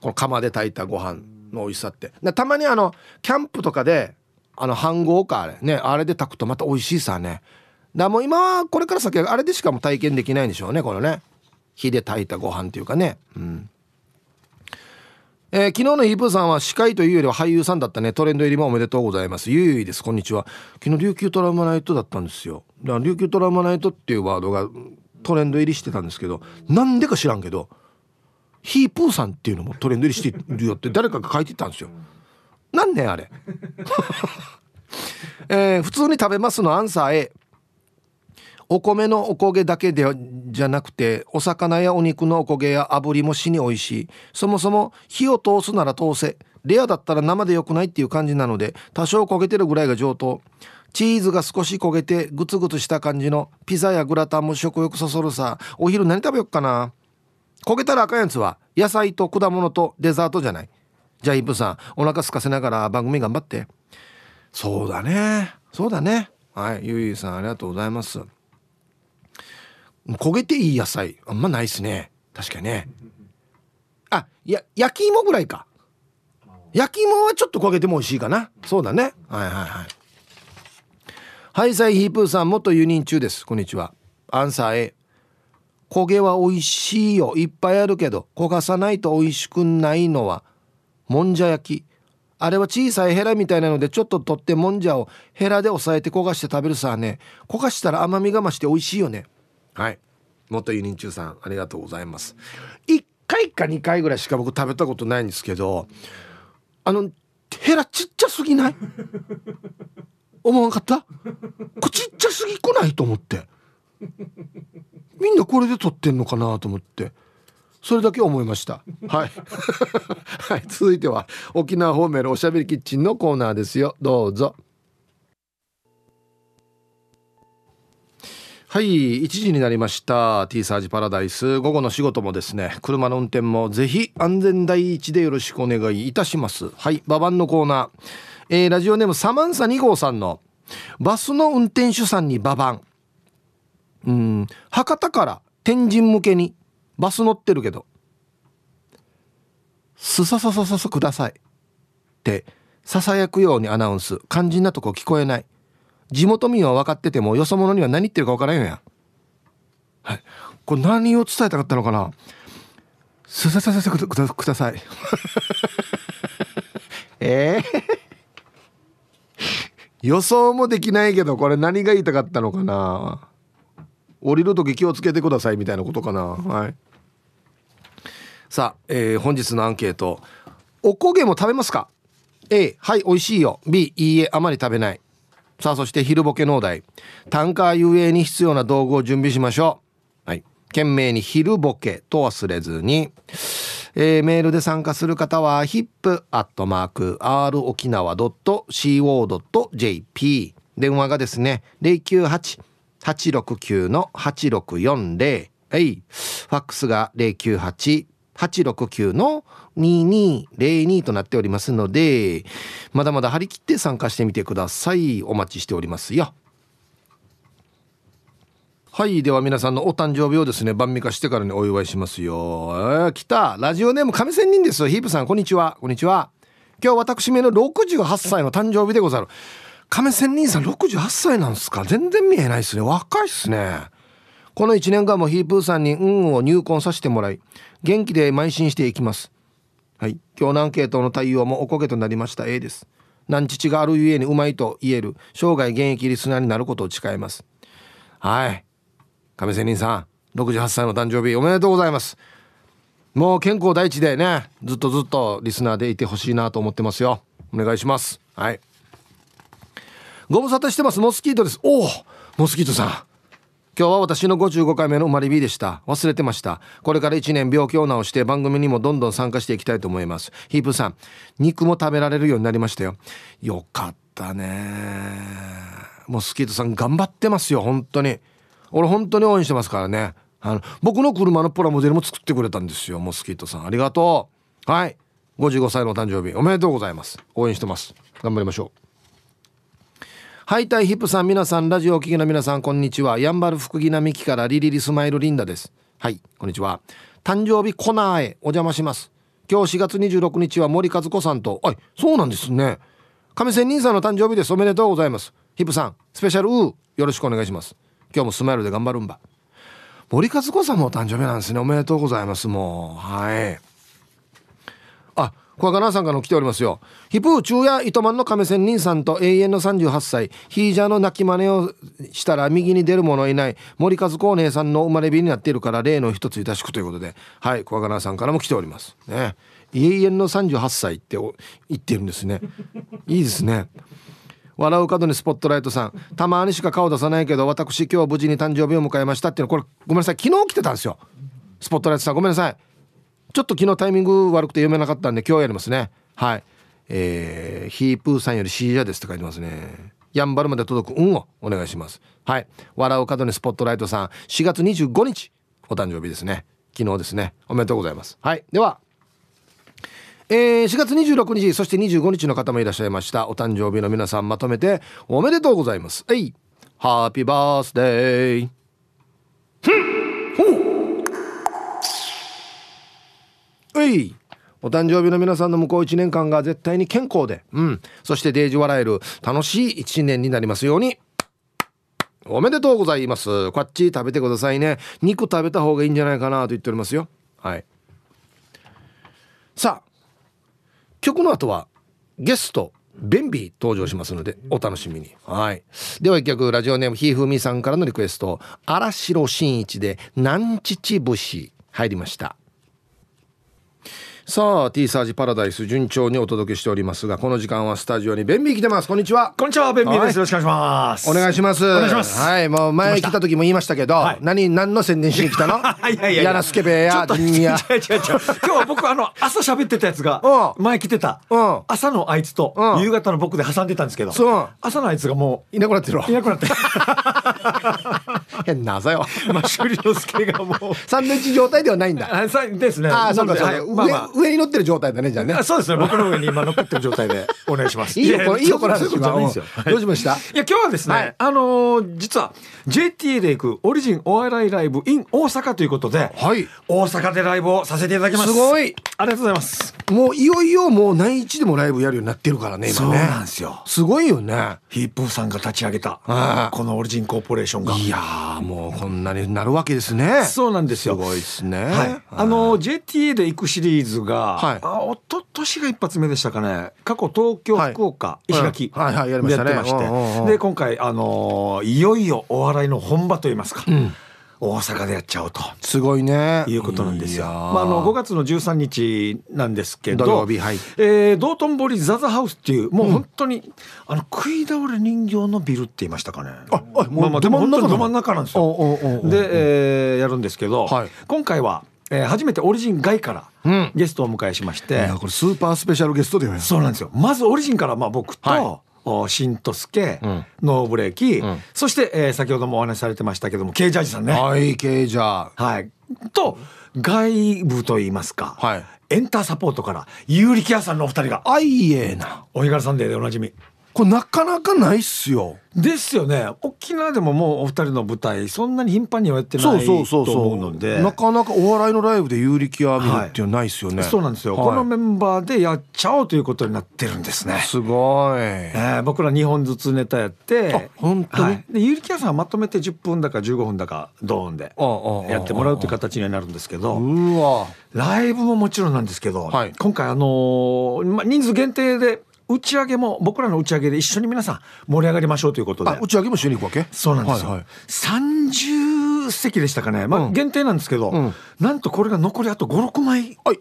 この釜で炊いたご飯の美味しさってたまにあのキャンプとかであの飯盒かあれねあれで炊くとまた美味しいさねだもう今はこれから先はあれでしかも体験できないんでしょうねこのね火で炊いたご飯っていうかねうんえー、昨日のイーさんは司会というよりは俳優さんだったね。トレンド入りもおめでとうございます。ゆいゆいです。こんにちは。昨日、琉球トラウマナイトだったんですよ。だから琉球トラウマナイトっていうワードがトレンド入りしてたんですけど、なんでか知らんけど、ヒープーさんっていうのもトレンド入りしてるよって誰かが書いてたんですよ。なんねあれ。えー、普通に食べますのアンサー A。お米のおこげだけでじゃなくてお魚やお肉のおこげや炙りもしに美味しいそもそも火を通すなら通せレアだったら生で良くないっていう感じなので多少焦げてるぐらいが上等チーズが少し焦げてグツグツした感じのピザやグラタンも食欲そそるさお昼何食べよっかな焦げたらあかんやつは野菜と果物とデザートじゃないじゃあイブさんお腹空かせながら番組頑張ってそうだねそうだねはいゆいさんありがとうございます焦げていい野菜あんまないっすね確かにねあや焼き芋ぐらいか焼き芋はちょっと焦げても美味しいかなそうだねはいはいはいはいさいヒープーさん元輸人中ですこんにちはアンサー A 焦げは美味しいよいっぱいあるけど焦がさないと美味しくないのはもんじゃ焼きあれは小さいヘラみたいなのでちょっと取ってもんじゃをヘラで押さえて焦がして食べるさあね焦がしたら甘みが増して美味しいよねはい元輸人中さんありがとうございます1回か2回ぐらいしか僕食べたことないんですけどあのヘラちっちゃすぎない 思わんかったこちっちゃすぎこないと思ってみんなこれで撮ってんのかなと思ってそれだけ思いましたはい、はい、続いては沖縄方面のおしゃべりキッチンのコーナーですよどうぞはい1時になりました T サージパラダイス午後の仕事もですね車の運転もぜひ安全第一でよろしくお願いいたしますはいババンのコーナー、えー、ラジオネームサマンサ2号さんのバスの運転手さんにババンうん博多から天神向けにバス乗ってるけどすさささささくださいってささやくようにアナウンス肝心なとこ聞こえない地元民は分かっててもよそ者には何言ってるか分からんよやはいこれ何を伝えたかったのかなすさささくだください えー、予想もできないけどこれ何が言いたかったのかな降りる時気をつけてくださいみたいなことかなはいさあ、えー、本日のアンケートおこげも食べますか A はい美味しいよ B いいえあまり食べないさあそして昼ボケ農大タンカー遊泳に必要な道具を準備しましょうはい懸命に昼ボケと忘れずに、えー、メールで参加する方は hip.rokinawa.co.jp 電話がですね098-869-8640はいファックスが098 869 2202となっておりますので、まだまだ張り切って参加してみてください。お待ちしておりますよ。はい。では皆さんのお誕生日をですね、晩味化してからにお祝いしますよ。え来たラジオネーム亀仙人です。ヒープさん、こんにちは。こんにちは。今日私めの68歳の誕生日でござる。亀仙人さん68歳なんすか全然見えないですね。若いっすね。この1年間もヒープーさんに運を入婚させてもらい元気で邁進していきますはい今日のアンケートの対応もおこげとなりました A です何父があるゆえにうまいと言える生涯現役リスナーになることを誓いますはい亀仙人さん68歳の誕生日おめでとうございますもう健康第一でねずっとずっとリスナーでいてほしいなと思ってますよお願いしますはいご無沙汰してますモスキートですおおモスキートさん今日は私の55回目の生まれ日でした忘れてましたこれから1年病気を治して番組にもどんどん参加していきたいと思いますヒープさん肉も食べられるようになりましたよよかったねもうスキートさん頑張ってますよ本当に俺本当に応援してますからねあの僕の車のプラモデルも作ってくれたんですよモスキートさんありがとうはい55歳のお誕生日おめでとうございます応援してます頑張りましょうハイタイヒップさん皆さんラジオを聴きの皆さんこんにちはやんばる福木並木からリリリスマイルリンダですはいこんにちは誕生日コナーへお邪魔します今日4月26日は森和子さんとあいそうなんですね亀仙人さんの誕生日ですおめでとうございますヒップさんスペシャルーよろしくお願いします今日もスマイルで頑張るんば森和子さんも誕生日なんですねおめでとうございますもうはい小若さんから来ておりますよヒプー中夜糸満の亀仙人さんと永遠の38歳ヒージャーの泣き真似をしたら右に出る者いない森和光姉さんの生まれ日になっているから例の一ついたしくということではい小川さんからも来ておりますね永遠の38歳って言ってるんですねいいですね笑う角にスポットライトさんたまにしか顔出さないけど私今日無事に誕生日を迎えましたっていうのこれごめんなさい昨日来てたんですよスポットライトさんごめんなさいちょっと昨日タイミング悪くて読めなかったんで今日やりますねはいえー、ヒープーさんよりシージャですって書いてますねやんばるまで届く運をお願いしますはい笑う角にスポットライトさん4月25日お誕生日ですね昨日ですねおめでとうございますはいではえー、4月26日そして25日の方もいらっしゃいましたお誕生日の皆さんまとめておめでとうございますはいハッピーバースデーふんほうういお誕生日の皆さんの向こう1年間が絶対に健康で、うん。そしてデージ笑える楽しい1年になりますように。おめでとうございます。こっち食べてくださいね。肉食べた方がいいんじゃないかなと言っておりますよ。はい。さあ、曲の後はゲスト、ベンビー登場しますので、お楽しみに。はい。では一曲、ラジオネームひーふみさんからのリクエスト、荒城新一で、なんちち節入りました。さあティーサージパラダイス順調にお届けしておりますがこの時間はスタジオに便ン来てますこんにちはこんにちは便ンです、よろしくお願いしますお願いしますお願いしますはいもう前来た時も言いましたけど、はい、何何の宣伝しに来たのいやいやいやスケベやいや違う違う違う今日は僕あの朝喋ってたやつが前来てた、うん、朝のあいつと夕方の僕で挟んでたんですけど、そう朝のあいつがもういなくなってるいなくなって変なあよ。まあ、修理のすけがもう。サンドイッチ状態ではないんだ。あ、そうですね。あ、そうか、そうか、まあまあ、上に乗ってる状態だねじゃあねそうですね僕の上に今乗っってる状態でお願いしますいいよこれいいよこの話はどうしました、い、や今日はですね、はい、あのー、実は JTA で行くオリジンお笑いライブ in 大阪ということで、はい、大阪でライブをさせていただきますすごいありがとうございますもういよいよもう何日でもライブやるようになってるからね今ねそうなんですよすごいよねヒップさんが立ち上げたこのオリジンコーポレーションがいやもうこんなになるわけですねそうなんですよすごいですね、はい、あのー、JTA で行くシリーズが、はい、あ一と年が一発目でしたかね過去東京、はい、福岡石垣でやってましてで今回、あのー、いよいよお笑いの本場といいますか。うん大阪でやっちゃうとすごいねいうことなんですよ。まあ、あの5月の13日なんですけど土曜はいえー、道頓堀ザザハウスっていうもう本当に、うん、あの食い倒れ人形のビルって言いましたかねああもう、まあ、まあでも本当にど真ん中なんですよ。で、えー、やるんですけど、はい、今回はえー、初めてオリジン外からゲストをお迎えしまして、うん、これスーパースペシャルゲストはないそうなんですよまずオリジンからまあ僕と、新十しんとすけ、ノーブレーキ、うん、そして、えー、先ほどもお話しされてましたけどもケイジャージさんねはいケイジャーはいと外部といいますか、はい、エンターサポートから有キ屋さんのお二人があいえなお日柄サンデーでおなじみこれなかなかないっすよですよね沖縄でももうお二人の舞台そんなに頻繁にはやってないと思うのでなかなかお笑いのライブで有力アミルっていうのはないっすよね、はい、そうなんですよ、はい、このメンバーでやっちゃおうということになってるんですねすごい、えー、僕ら二本ずつネタやって本当に、はい、で有力屋さんはまとめて十分だか十五分だかドーンでやってもらうという形になるんですけどうわライブももちろんなんですけど、はい、今回あのー、まあ、人数限定で打ち上げも僕らの打ち上げで一緒に皆さん盛り上がりましょうということで打ち上げも一緒に行くわけそうなんですよ、はいはい、30席でしたかね、まあ、限定なんですけど、うん、なんとこれが残りあと56枚、はい、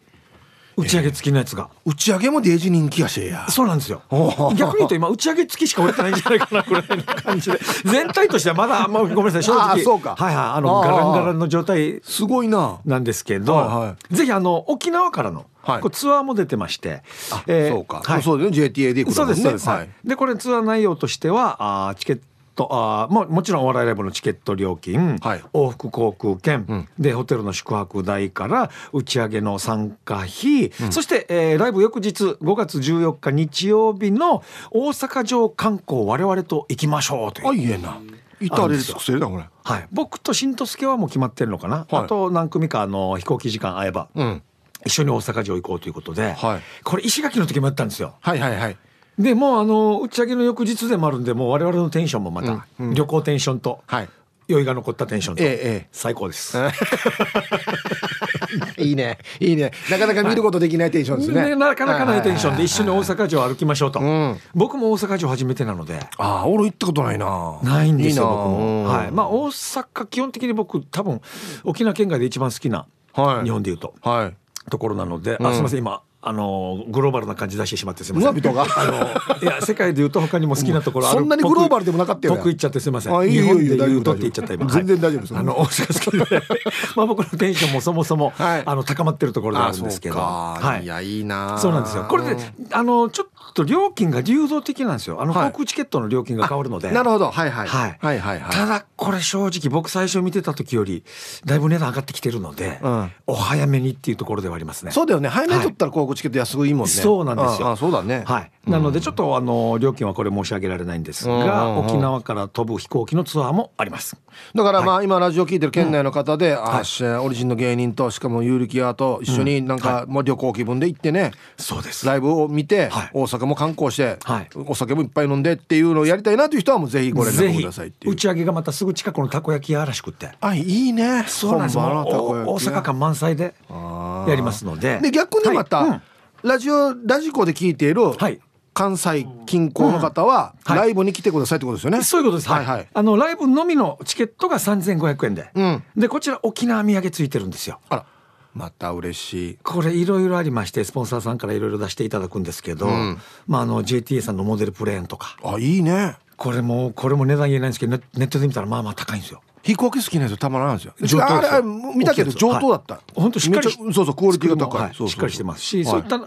打ち上げ付きのやつが、えー、打ち上げもデージ人気やしやそうなんですよ逆に言うと今打ち上げ付きしか売れてないんじゃないかなぐらいの感じで全体としてはまだあんまごめんなさい正直そうかはいはいあのガランガランの状態すごいななんですけど、ぜひあの沖縄からのはい、これツアーも出てまして、えー、そうか、はい、そうですね JTAD そうですね、はい、でこれツアー内容としてはあチケットあももちろんお笑いライブのチケット料金、はい、往復航空券、うん、でホテルの宿泊代から打ち上げの参加費、うん、そして、えー、ライブ翌日5月14日日曜日の大阪城観光我々と行きましょうという。あいえな至れり尽くせこれ。はい、僕としんとすけはもう決まってるのかな、はい、あと何組かあの飛行機時間合えば。うん一緒に大阪城行こうということで、はい、これ石垣の時もやったんですよ。はいはいはい。でもうあの打ち上げの翌日でもあるんでもう我々のテンションもまた、うんうん、旅行テンションと、はい、酔いが残ったテンションと、ええ、最高です。いいねいいねなかなか見ることできないテンションですね、はい、なかなかないテンションで一緒に大阪城歩きましょうと、うん、僕も大阪城初めてなのでああ俺行ったことないなないんですよ僕も、はい、まあ大阪基本的に僕多分沖縄県外で一番好きな、はい、日本でいうと、はい、ところなので、あすみません今あのグローバルな感じ出してしまってすみません。人があのいや世界でいうと他にも好きなところある、うん、そんなにグローバルでもなかったよ。得っちゃってすみません。いいよいいよ日本で言うとって言っちゃった今。全然大丈夫です。はい、あの大阪好きで、まあ僕のテンションもそもそも、はい、あの高まってるところであるんですけど。はい、いやいいな。そうなんですよ。これであのちょっと料金が流動的なんですよあの航空チケットの料金が変わるので、なるほどはいはい、はいはいはいただこれ正直僕最初見てた時よりだいぶ値段上がってきてるので、お早めにっていうところではありますねそうだよね早めに取ったら航空チケット安くいいもんね、そうなんですよあそうだねはいなのでちょっとあの料金はこれ申し上げられないんですが、沖縄から飛ぶ飛行機のツアーもありますだからまあ今ラジオ聞いてる県内の方で、ああしオリジンの芸人としかも有力屋と一緒になんかもう旅行気分で行ってね、そうですライブを見て大阪中も観光して、はい、お酒もいっぱい飲んでっていうのをやりたいなという人はもうぜひご連絡くださいっていう打ち上げがまたすぐ近くのたこ焼き屋らしくってあいいねそうなんですよ大阪間満載でやりますのでで逆にまた、はいうん、ラジオラジコで聞いている、はい、関西近郊の方は、ライブに来てくださいってことですよね。はい、そういうことです。はい、はい、あのライブのみのチケットが三千五百円で、うん、でこちら沖縄土産ついてるんですよ。あら。また嬉しいこれいろいろありましてスポンサーさんからいろいろ出していただくんですけど、うん、まあ、あの JTA さんのモデルプレーンとかあいいねこれもこれも値段言えないんですけどネットで見たらまあまあ高いんですよ飛行機好きな人たまらんですよ上等あれ見たけど上等だった、はい、しっかりそうそうクオリティが高い、はい、そうそうそうしっかりしてますし、はい、そういった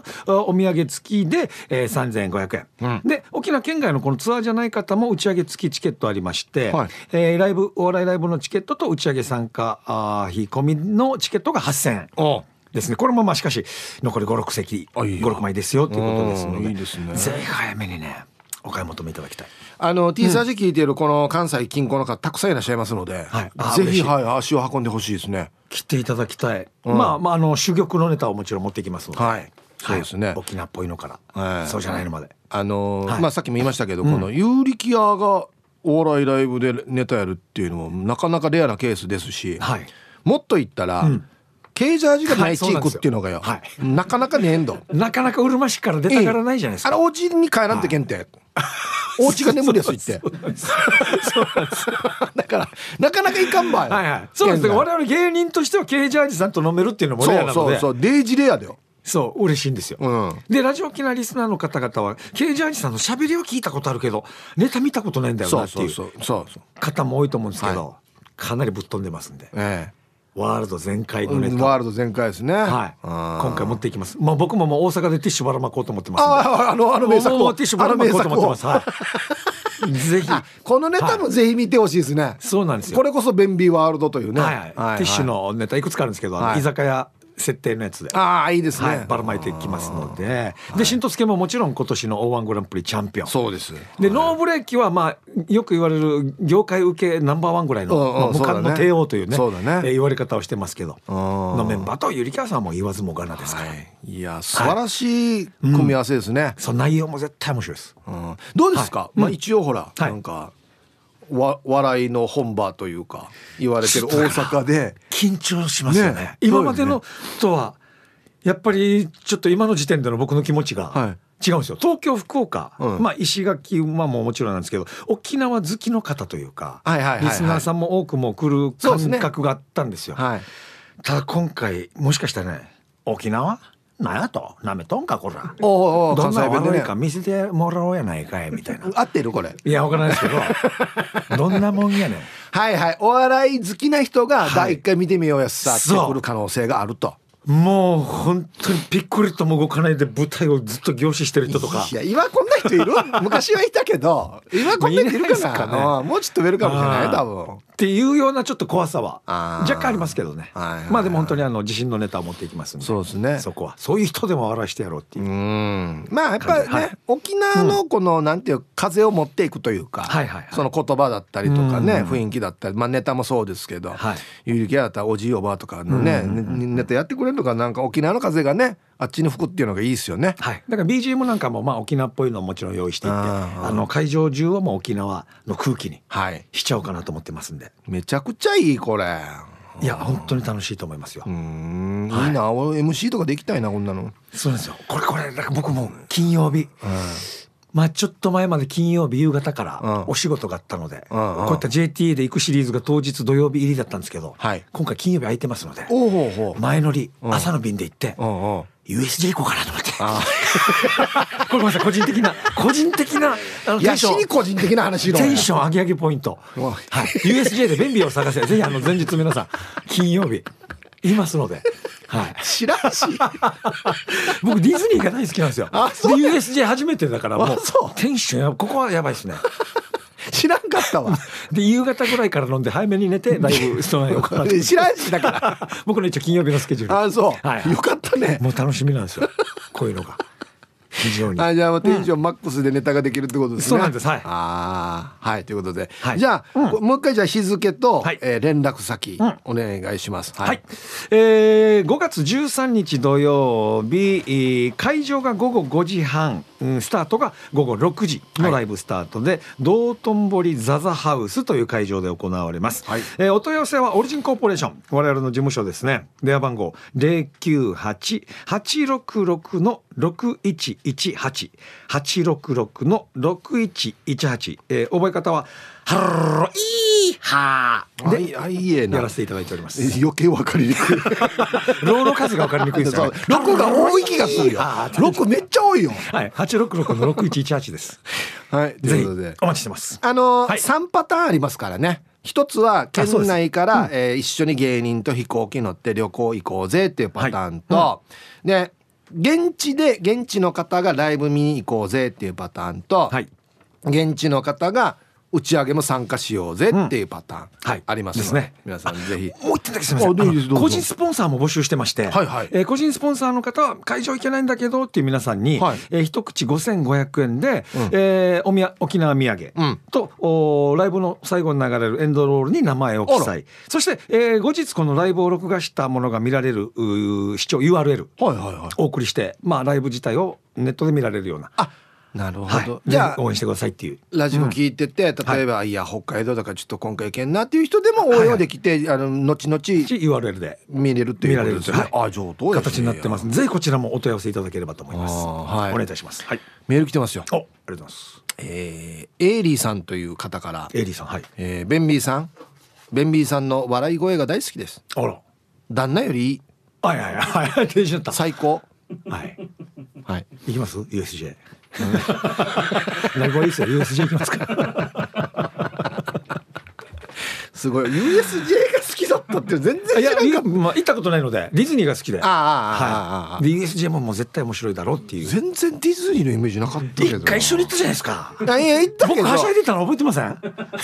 お土産付きで、えー、3500円、うん、で沖縄県外のこのツアーじゃない方も打ち上げ付きチケットありまして、はい、えー、ライブお笑いライブのチケットと打ち上げ参加あ引き込みのチケットが8000円おですねこれもまあしかし残り56席56枚ですよということですのでいいです、ね、ぜひ早めにねお買い求めいただきたいあのーサージ聞いているこの関西近郊の方たくさんいらっしゃいますので、ぜひ、はい、足を運んでほしいですね切っていただきたい、まあまああの珠玉のネタをもちろん持ってきますので、はい、そうですね、沖縄っぽいのから、はい、そうじゃないのまであのまあさっきも言いましたけど、このこの有力屋がお笑いライブでネタやるっていうのもなかなかレアなケースですし、はい、もっと言ったら、うんケジャージがなチークっていうのがよ、はい、なかなかねえんどなかなかうるましから出たがらないじゃないですか、あれお家に帰らんといけんって、はい、お家が眠りやすいってだからなかなかいかんばい、はいはい、そうです我々芸人としてはケジャージさんと飲めるっていうのもレアなのでそうそうそうデイジレアだよそう嬉しいんですよ、うん、でラジオ機なリスナーの方々はケージャージさんのしゃべりを聞いたことあるけどネタ見たことないんだよなっていう方も多いと思うんですけど、はい、かなりぶっ飛んでますんで、ええ、ワールド全開のネタ、ワールド全開ですねはい今回持っていきますまあ僕ももう大阪でティッシュばらまこうと思ってますああのあの名作もうティッシュばらまこうと思ってます、はい、ぜひこのネタもぜひ見てほしいですね、そうなんですよこれこそ便ンワールドというね、はいはい、ティッシュのネタいくつかあるんですけど、居酒屋設定のやつでああいいですね、はい、ばらまいていきますのでで新十助ももちろん今年の O−1 グランプリチャンピオンそうですで、ノーブレーキはまあよく言われる業界受けナンバーワンぐらいの無冠の帝王というねえ言われ方をしてますけどのメンバーとゆりきゃさんも言わずもがなですから、い、や素晴らしい組み合わせですね、そう内容も絶対面白いです、どうですか、まあ一応ほら、なんかわ笑いの本場というか言われてる大阪で緊張しますよね、ね、今までのとはやっぱりちょっと今の時点での僕の気持ちが違うんですよ、はい、東京福岡、うん、まあ石垣馬ももちろんなんですけど沖縄好きの方というか、はいはい、リスナーさんも多くも来る感覚があったんですよ、ね、ただ今回もしかしたらね沖縄なやとなめとんかこらおうおお、どんな悪いか見せてもらおうやないかいみたいな合ってるこれいやわからないですけどどんなもんやねんはいはいお笑い好きな人が第一回見てみようやさ、はい、ってくる可能性があるともう本当にピックリとも動かないで舞台をずっと凝視してる人とかいや今こんな人いる昔はいたけど今こんなにいるかなか、ね、もうちょっとウェるかもしれない多分っていうようなちょっと怖さは若干ありますけどね、まあでも本当にあの自信のネタを持っていきますんでそうですねそこはそういう人でも笑わしてやろうっていうまあやっぱね、はい、沖縄のこのなんていう風を持っていくというか、その言葉だったりとかね雰囲気だったりまあネタもそうですけど、はい、ゆりきやだったらおじいおばあとかのねネタやってくれるのかなんか沖縄の風がねあっちの服っていうのがいいですよね、はい、だから BGM なんかもまあ沖縄っぽいのをもちろん用意していてあの会場中はもう沖縄の空気にしちゃおうかなと思ってますんで、はい、めちゃくちゃいいこれいや本当に楽しいと思いますよ。うん、はい、いいな、俺 MC とかできたいなこんなの。そうなんですよ。これこれなんか僕も金曜日、うん。まあ、ちょっと前まで金曜日夕方からお仕事があったので、うんうんこういった JTA で行くシリーズが当日土曜日入りだったんですけど、はい、今回金曜日空いてますので前乗り、う朝の便で行って、うんうん、USJ 行こうかなと思って ごめんなさい個人的な個人的なあのテンション個人的な話テンション上げ上げポイント、はい、USJ で便利を探せぜひあの前日皆さん金曜日いますのではい、知らんし 僕ディズニーが大好きなんですよあそうで USJ 初めてだからもうテンションやここはやばいですね 知らんかったわで夕方ぐらいから飲んで早めに寝てだいぶストよイかな知らんしだから僕の一応金曜日のスケジュールあそう、はい、よかったねもう楽しみなんですよこういうのが。非常にあじゃあテンショマックスでネタができるってことですね、そうなんですはいあはいということで、はい、じゃあ、うん、もう一回じゃあ日付と、はい、えー、連絡先、お願いします、うん、はい、はえー、月十三日土曜日、えー、会場が午後五時半スタートが午後6時のライブスタートで、はい、道頓堀ザザハウスという会場で行われます、はい、えー、お問い合わせはオリジンコーポレーション我々の事務所ですね電話番号098866の6118 866の6118、えー、覚え方は「はるいーはーであいえやらせていただいております余計わかりにくい ロール数がわかりにくいですよ、ね、6が多い気がするよ六めっちゃ多いよはい八六六の6118ですはいというこお待ちしてますあのー、はい、パターンありますからね一つは県内から、うん、えー、一緒に芸人と飛行機乗って旅行行こうぜっていうパターンと、はいうん、で現地で現地の方がライブ見に行こうぜっていうパターンと、はい、現地の方が打ち上げも参加しようぜっていうパターン、はい、ありますですね皆さんぜひもう一点だけすみません個人スポンサーも募集してまして、はいはいえー、個人スポンサーの方は会場行けないんだけどっていう皆さんに、はいえー、一口5500円で、うん、えー、おみや沖縄土産と、うん、おライブの最後に流れるエンドロールに名前を記載そして、えー、後日このライブを録画したものが見られる視聴 URL、はいはいはい、お送りして、まあ、ライブ自体をネットで見られるような。あなるほど、はい、じゃあ応援してくださいっていうラジオ聞いてて、例えば、はい、いや北海道だからちょっと今回行けんなっていう人でも応援はできて、はいはい、あの後々 URL で見れるっていうことですはい、あ上等、形になってますぜひこちらもお問い合わせいただければと思います、はい、お願いいたします、はい、メール来てますよおありがとうございますえー、エイリーさんという方からエイリーさんはい、えー、ベンビーさんベンビーさんの笑い声が大好きですあら旦那よりいいあいやいやはい最高はいはいい きます USJ 名古屋市は USJ 行きますかすごい USJ が好きだったって全然いや、まあ、行ったことないのでディズニーが好きでああ、はい、で USJ ももう絶対面白いだろうっていう全然ディズニーのイメージなかったけど一回一緒に行ったじゃないですかいや行った僕はしゃいでたの覚えてませんそんなにテン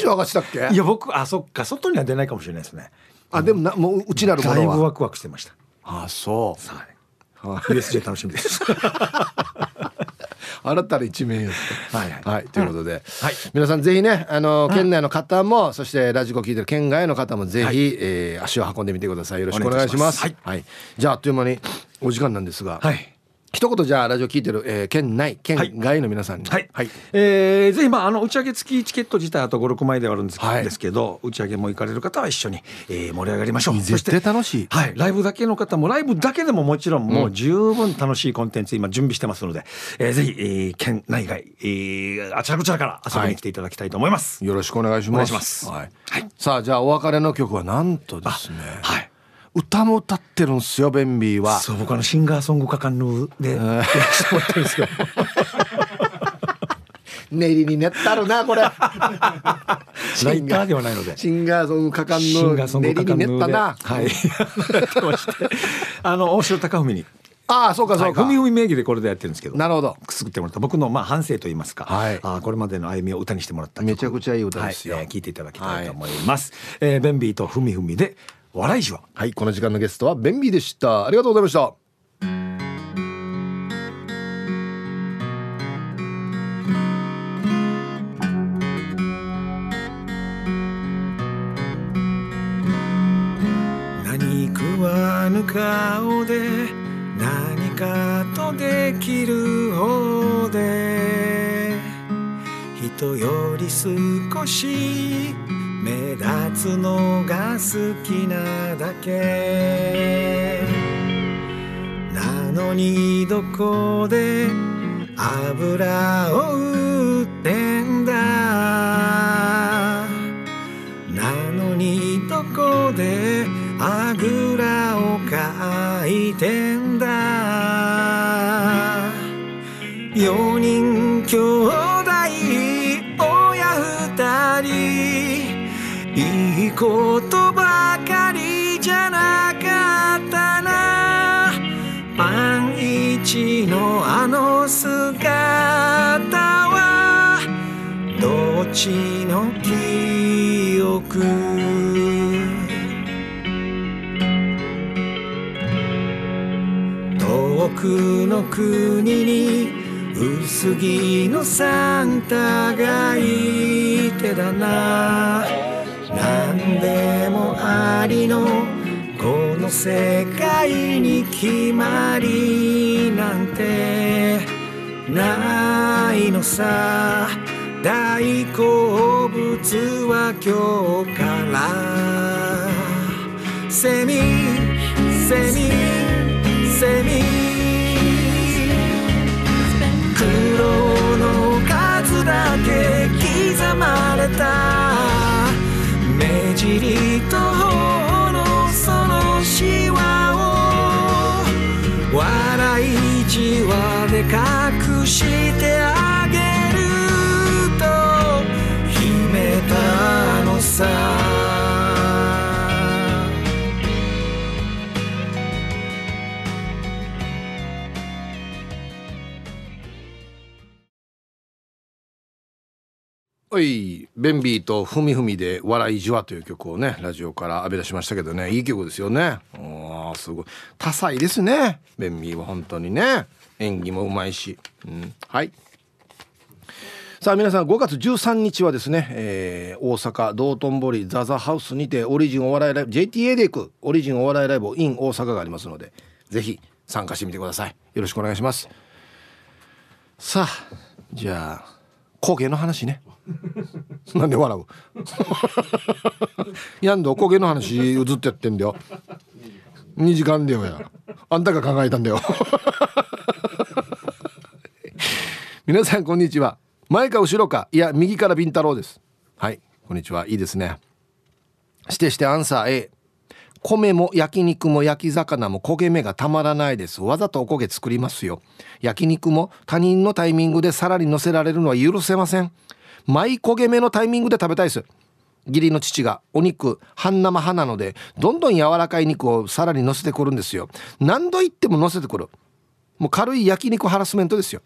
ション上がってたっけいや僕あそっか外には出ないかもしれないですねあでもなもううちなるものはだいぶワクワクしてましたあそう、はい、USJ 楽しみです 新たな一面よ。はい、はい、はい、ということで、はい、皆さんぜひね、あの県内の方も、うん、そしてラジコ聞いてる県外の方もぜひ、はい、えー、足を運んでみてください。よろしくお願いします。いますはい、はい、じゃああっという間にお時間なんですが。はい一言じゃあラジオ聞いてる、えー、県内県外の皆さんにはい、はい、えー、ぜひまああの打ち上げ付きチケット自体あと56枚ではあるんです,、はい、ですけど打ち上げも行かれる方は一緒に、えー、盛り上がりましょう絶対楽しいはい、ライブだけの方もライブだけでももちろんもう十分楽しいコンテンツ今準備してますので、うん、えー、ぜひ、えー、県内外、えー、あちらこちらから遊びに来ていただきたいと思います、はい、よろしくお願いしますはい、はい、さあじゃあお別れの曲はなんとですねはい歌も歌ってるんですよベンビーはそう僕あのシンガーソング家間でやってもらってるんですよ 練りに練ったるなこれシンガーではないのでシンガーソング果敢の練りに練ったなはいあの大城貴文にああそうかそうか、はい、ふみ名義でこれでやってるんですけどなるほどくすぐってもらった僕のまあ反省と言いますか、はい、あこれまでの歩みを歌にしてもらっためちゃくちゃいい歌ですよ、はいえー、聞いていただきたいと思います、はい、えー、ベンビーとふみふみで「笑いじははいこの時間のゲストはベンビーでしたありがとうございましたぬ顔で何かとできる方で人より少し目立つのが好きなだけなのにどこで油を売ってんだなのにどこであぐらをかいてんだ4人ことばかりじゃなかったなパン一のあの姿はどっちの記憶遠くの国に薄着のサンタがいてだな何でもありのこの世界に決まりなんてないのさ大好物は今日からセミセミセミ黒の数だけ刻まれた目尻と頬のそのシワを笑いじわで隠してあげると秘めたのさおいベンビーとふみふみで「笑いじわ」という曲をねラジオから浴び出しましたけどねいい曲ですよねあすごい多彩ですねベンビーは本当にね演技もうまいし、うん、はいさあ皆さん5月13日はですね、えー、大阪道頓堀ザザハウスにてオリジンお笑いライブ JTA で行くオリジンお笑いライブ in 大阪がありますのでぜひ参加してみてくださいよろしくお願いしますさあじゃあ工芸の話ねなんで笑う やんど焦げの話ずっとやってんだよ2時間だよやあんたが考えたんだよ 皆さんこんにちは前か後ろかいや右からビンタロウですはいこんにちはいいですねしてしてアンサー A 米も焼肉も焼き魚も焦げ目がたまらないですわざとお焦げ作りますよ焼肉も他人のタイミングで皿に乗せられるのは許せません舞焦げ目のタイミングで食べたいです義理の父がお肉半生派なのでどんどん柔らかい肉をさらに乗せてくるんですよ何度言っても乗せてくるもう軽い焼肉ハラスメントですよ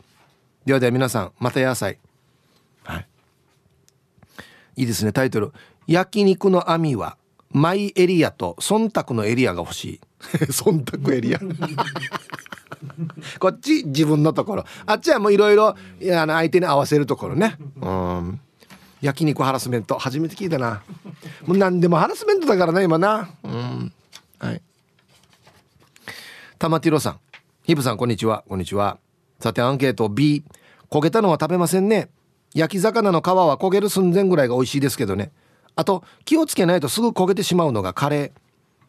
ではでは皆さんまた野菜はいいいですねタイトル「焼肉の網はマイエリアと忖度のエリアが欲しい」忖度エリア こっち自分のところあっちはもういろいろ相手に合わせるところねうん焼肉ハラスメント初めて聞いたなもう何でもハラスメントだからな今なうんはい玉ティロさんヒブさんこんにちはこんにちはさてアンケート B 焦げたのは食べませんね焼き魚の皮は焦げる寸前ぐらいが美味しいですけどねあと気をつけないとすぐ焦げてしまうのがカレー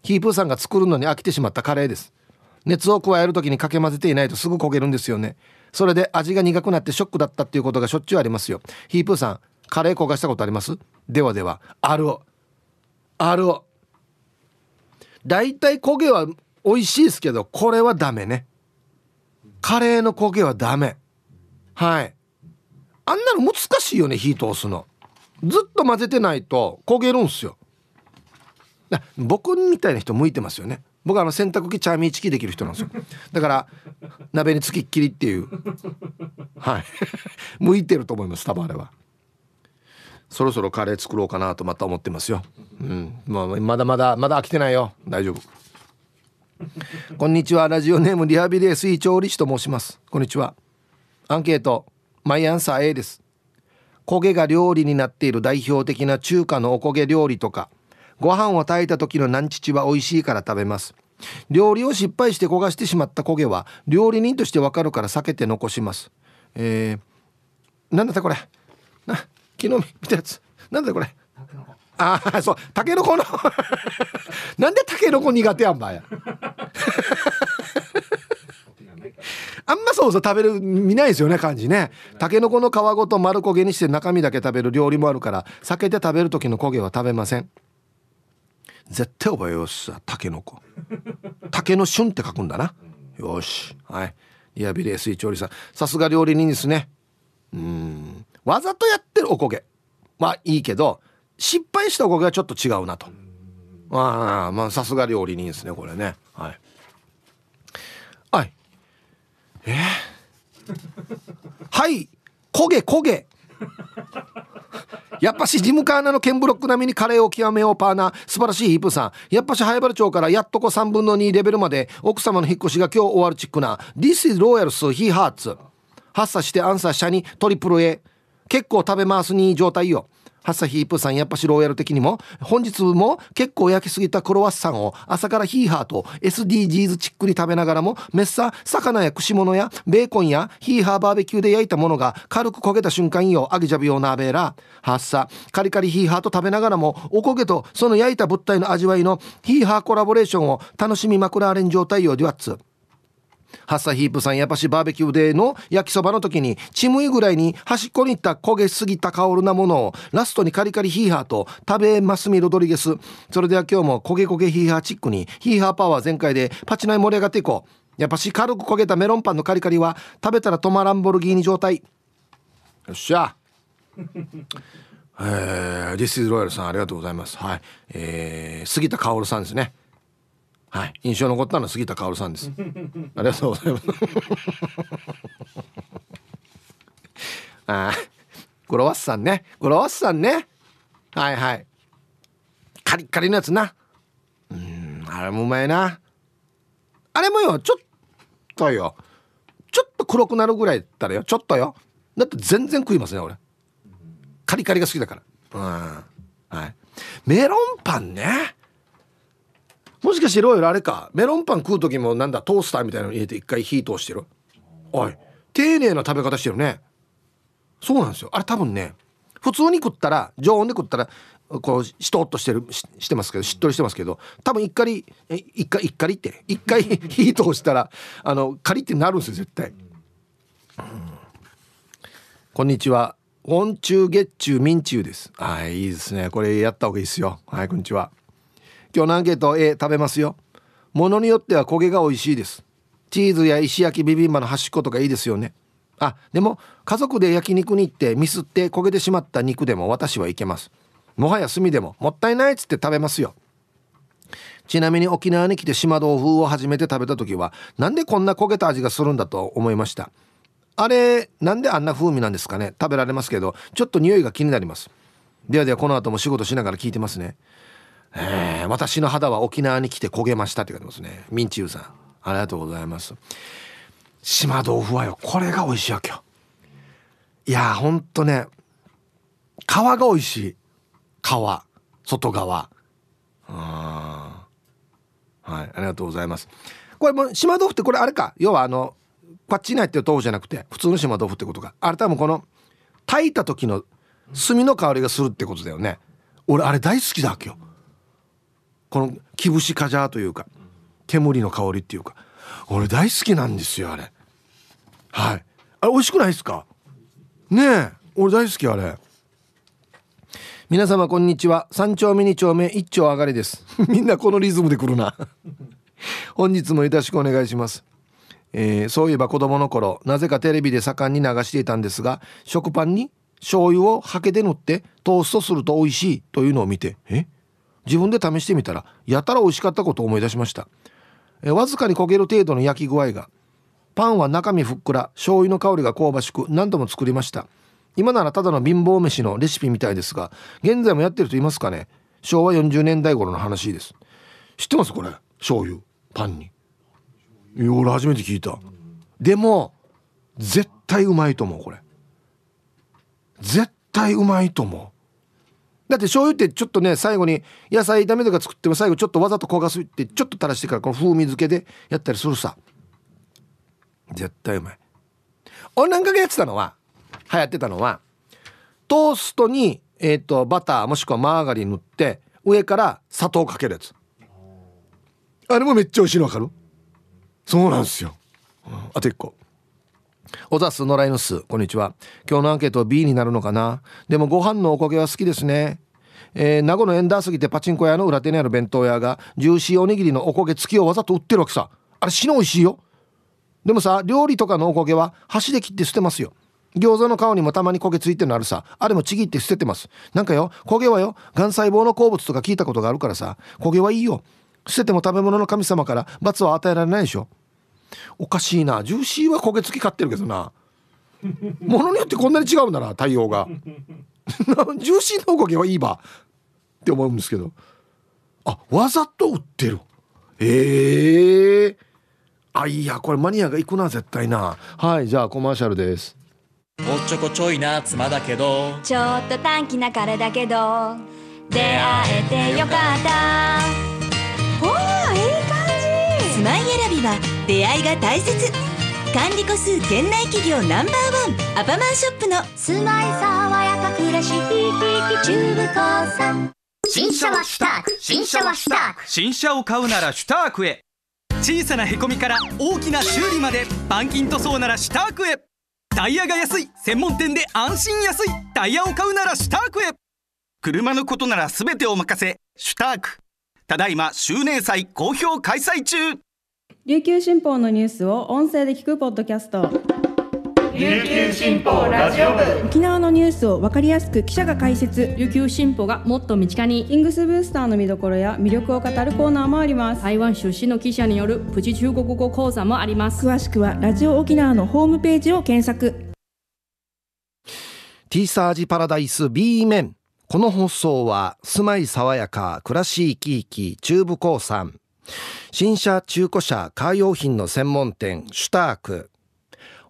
ヒープーさんが作るのに飽きてしまったカレーです熱を加える時にかけ混ぜていないとすぐ焦げるんですよねそれで味が苦くなってショックだったっていうことがしょっちゅうありますよヒープーさんカレー焦がしたことありますではではあるをあるをだいたい焦げは美味しいですけどこれはダメねカレーの焦げはダメはいあんなの難しいよね火通すのずっと混ぜてないと焦げるんすよ僕みたいな人向いてますよね僕はあの洗濯機チャーミーチキできる人なんですよだから鍋につきっきりっていうはい 向いてると思いますタバあれはそろそろカレー作ろうかなとまた思ってますようんまあまだまだまだ飽きてないよ大丈夫こんにちはラジオネームリハビリエスイ調理師と申しますこんにちはアンケートマイアンサー A です焦げが料理になっている代表的な中華のおこげ料理とかご飯を炊いた時の南乳は美味しいから食べます料理を失敗して焦がしてしまった焦げは料理人としてわかるから避けて残しますえー、なんだったこれな昨日見たやつなんだこれああそうタケノコの なんでタケノコ苦手やんばや あんまそうそう食べる見ないですよね感じねたけのこの皮ごと丸焦げにして中身だけ食べる料理もあるから避けて食べる時の焦げは食べません絶対覚えようっすタケノコタケの旬って書くんだなよしはいリハビリ SE 調理さんさすが料理人ですねうんわざとやってるおこげまあいいけど失敗したおこげはちょっと違うなとああまあさすが料理人ですねこれねはいはいえー、はい焦 げ焦げやっぱしジムカーナのケンブロック並みにカレーを極めようパーナ素晴らしいヒープさんやっぱし早原町からやっとこ3分の2レベルまで奥様の引っ越しが今日終わるチックな This is Royal s He Hearts 発作してアンサー社にトリプル A 結構食べ回すに状態よハッサヒープさんやっぱしローヤル的にも本日も結構焼きすぎたクロワッサンを朝からヒーハーと SDGs チックに食べながらもメッサ、魚や串物やベーコンやヒーハーバーベキューで焼いたものが軽く焦げた瞬間よアギジャビオナーベーラハッサカリカリヒーハーと食べながらもおこげとその焼いた物体の味わいのヒーハーコラボレーションを楽しみまくられん状態よデュアッツハッサヒープさんやっぱしバーベキューでの焼きそばの時にチムイぐらいに端っこにいった焦げすぎた香るなものをラストにカリカリヒーハーと食べますみロドリゲスそれでは今日も焦げ焦げヒーハーチックにヒーハーパワー全開でパチナイ盛り上がっていこうやっぱし軽く焦げたメロンパンのカリカリは食べたら止まらんボルギーニ状態よっしゃえー、This is Royal さんありがとうございますはいえー、杉田薫さんですねはい、印象残ったのは杉田薫さんです。ありがとうございます。ああ、グロワッサンね、グロワッサンね。はいはい。カリッカリのやつな。うん、あれもうまいな。あれもよ、ちょっとよ。ちょっと黒くなるぐらいだったらよ、ちょっとよ。だって全然食いますね、俺。カリカリが好きだから。うん。はい。メロンパンね。もしかしていろいろあれかメロンパン食う時もなんだトースターみたいなの入れて一回火通してるおい丁寧な食べ方してるねそうなんですよあれ多分ね普通に食ったら常温で食ったらこうしとっとしてるししてますけどしっとりしてますけど多分一回一回一回って一回 火通したらあのカリってなるんですよ絶対、こんにちは温中月中民中ですはいいいですねこれやった方がいいですよはいこんにちは今日のアンケートえ食べますよものによっては焦げが美味しいですチーズや石焼きビビンバの端っことかいいですよねあでも家族で焼肉に行ってミスって焦げてしまった肉でも私はいけますもはや炭でももったいないっつって食べますよちなみに沖縄に来て島豆腐を初めて食べた時はなんでこんな焦げた味がするんだと思いましたあれなんであんな風味なんですかね食べられますけどちょっと匂いが気になりますではではこの後も仕事しながら聞いてますねえー、私の肌は沖縄に来て焦げましたって書いてますねミンチユーさんありがとうございます島豆腐はよこれが美味しいわけよいやほんとね皮が美味しい皮外側あはいありがとうございますこれも島豆腐ってこれあれか要はあのパッチ内っていう豆腐じゃなくて普通の島豆腐ってことかあれ多分この炊いた時の炭の香りがするってことだよね俺あれ大好きだわけよこのキブシカジャーというか煙の香りっていうか俺大好きなんですよあれはいあれ美味しくないですかねえ俺大好きあれ皆様こんにちは三丁目二丁目一丁上がりです みんなこのリズムで来るな 本日もよろしくお願いしますえー、そういえば子供の頃なぜかテレビで盛んに流していたんですが食パンに醤油をはけで塗ってトーストすると美味しいというのを見てえ自分で試してみたらやたら美味しかったことを思い出しましたえわずかに焦げる程度の焼き具合がパンは中身ふっくら醤油の香りが香ばしく何度も作りました今ならただの貧乏飯のレシピみたいですが現在もやってると言いますかね昭和40年代頃の話です知ってますこれ醤油パンに俺初めて聞いたでも絶対うまいと思うこれ絶対うまいと思うだって醤油ってちょっとね最後に野菜炒めとか作っても最後ちょっとわざと焦がすってちょっと垂らしてからこの風味付けでやったりするさ絶対うまい俺なんかがやってたのは流行ってたのはトーストに、えーと、バターもしくはマーガリン塗って上から砂糖かけるやつあれもめっちゃ美味しいの分かるそうなんですよ、うん、あと1個おざす野良犬すこんにちは今日のアンケートは B になるのかなでもご飯のおこげは好きですねえー、名護のエンダーすぎてパチンコ屋の裏手にある弁当屋がジューシーおにぎりのおこげ付きをわざと売ってるわけさあれ死の美味しいよでもさ料理とかのおこげは箸で切って捨てますよ餃子の皮にもたまに焦げついてるのあるさあれもちぎって捨ててますなんかよ焦げはよがん細胞の好物とか聞いたことがあるからさ焦げはいいよ捨てても食べ物の神様から罰は与えられないでしょおかしいなジューシーは焦げ付き買ってるけどなものによってこんなに違うんだな対応が ジューシーの焦げはいいばって思うんですけどあわざと売ってるええー、あいやこれマニアが行くな絶対なはいじゃあコマーシャルですおっちょこちょいな妻だけどちょっと短気な彼だけど出会えてよかったおおいい感じ住まい選びは出会いが大切管理個数県内企業ナンバーワンアパマンショップの住まい爽やか暮らし中部高さ新車はシュターク新車はシュターク新車を買うならシュタークへ小さなへこみから大きな修理まで板金塗装ならシュタークへタイヤが安い専門店で安心安いタイヤを買うならシュタークへ車のことならすべてお任せシュタークただいま周年祭好評開催中琉球新報のニュースを音声で聞くポッドキャスト琉球新報ラジオ部沖縄のニュースをわかりやすく記者が解説琉球新報がもっと身近にキングスブースターの見どころや魅力を語るコーナーもあります台湾出身の記者によるプチ中国語講座もあります詳しくはラジオ沖縄のホームページを検索ティーサージパラダイス B 面この放送は住まい爽やか暮らし生き生き中部高山新車中古車カー用品の専門店シュターク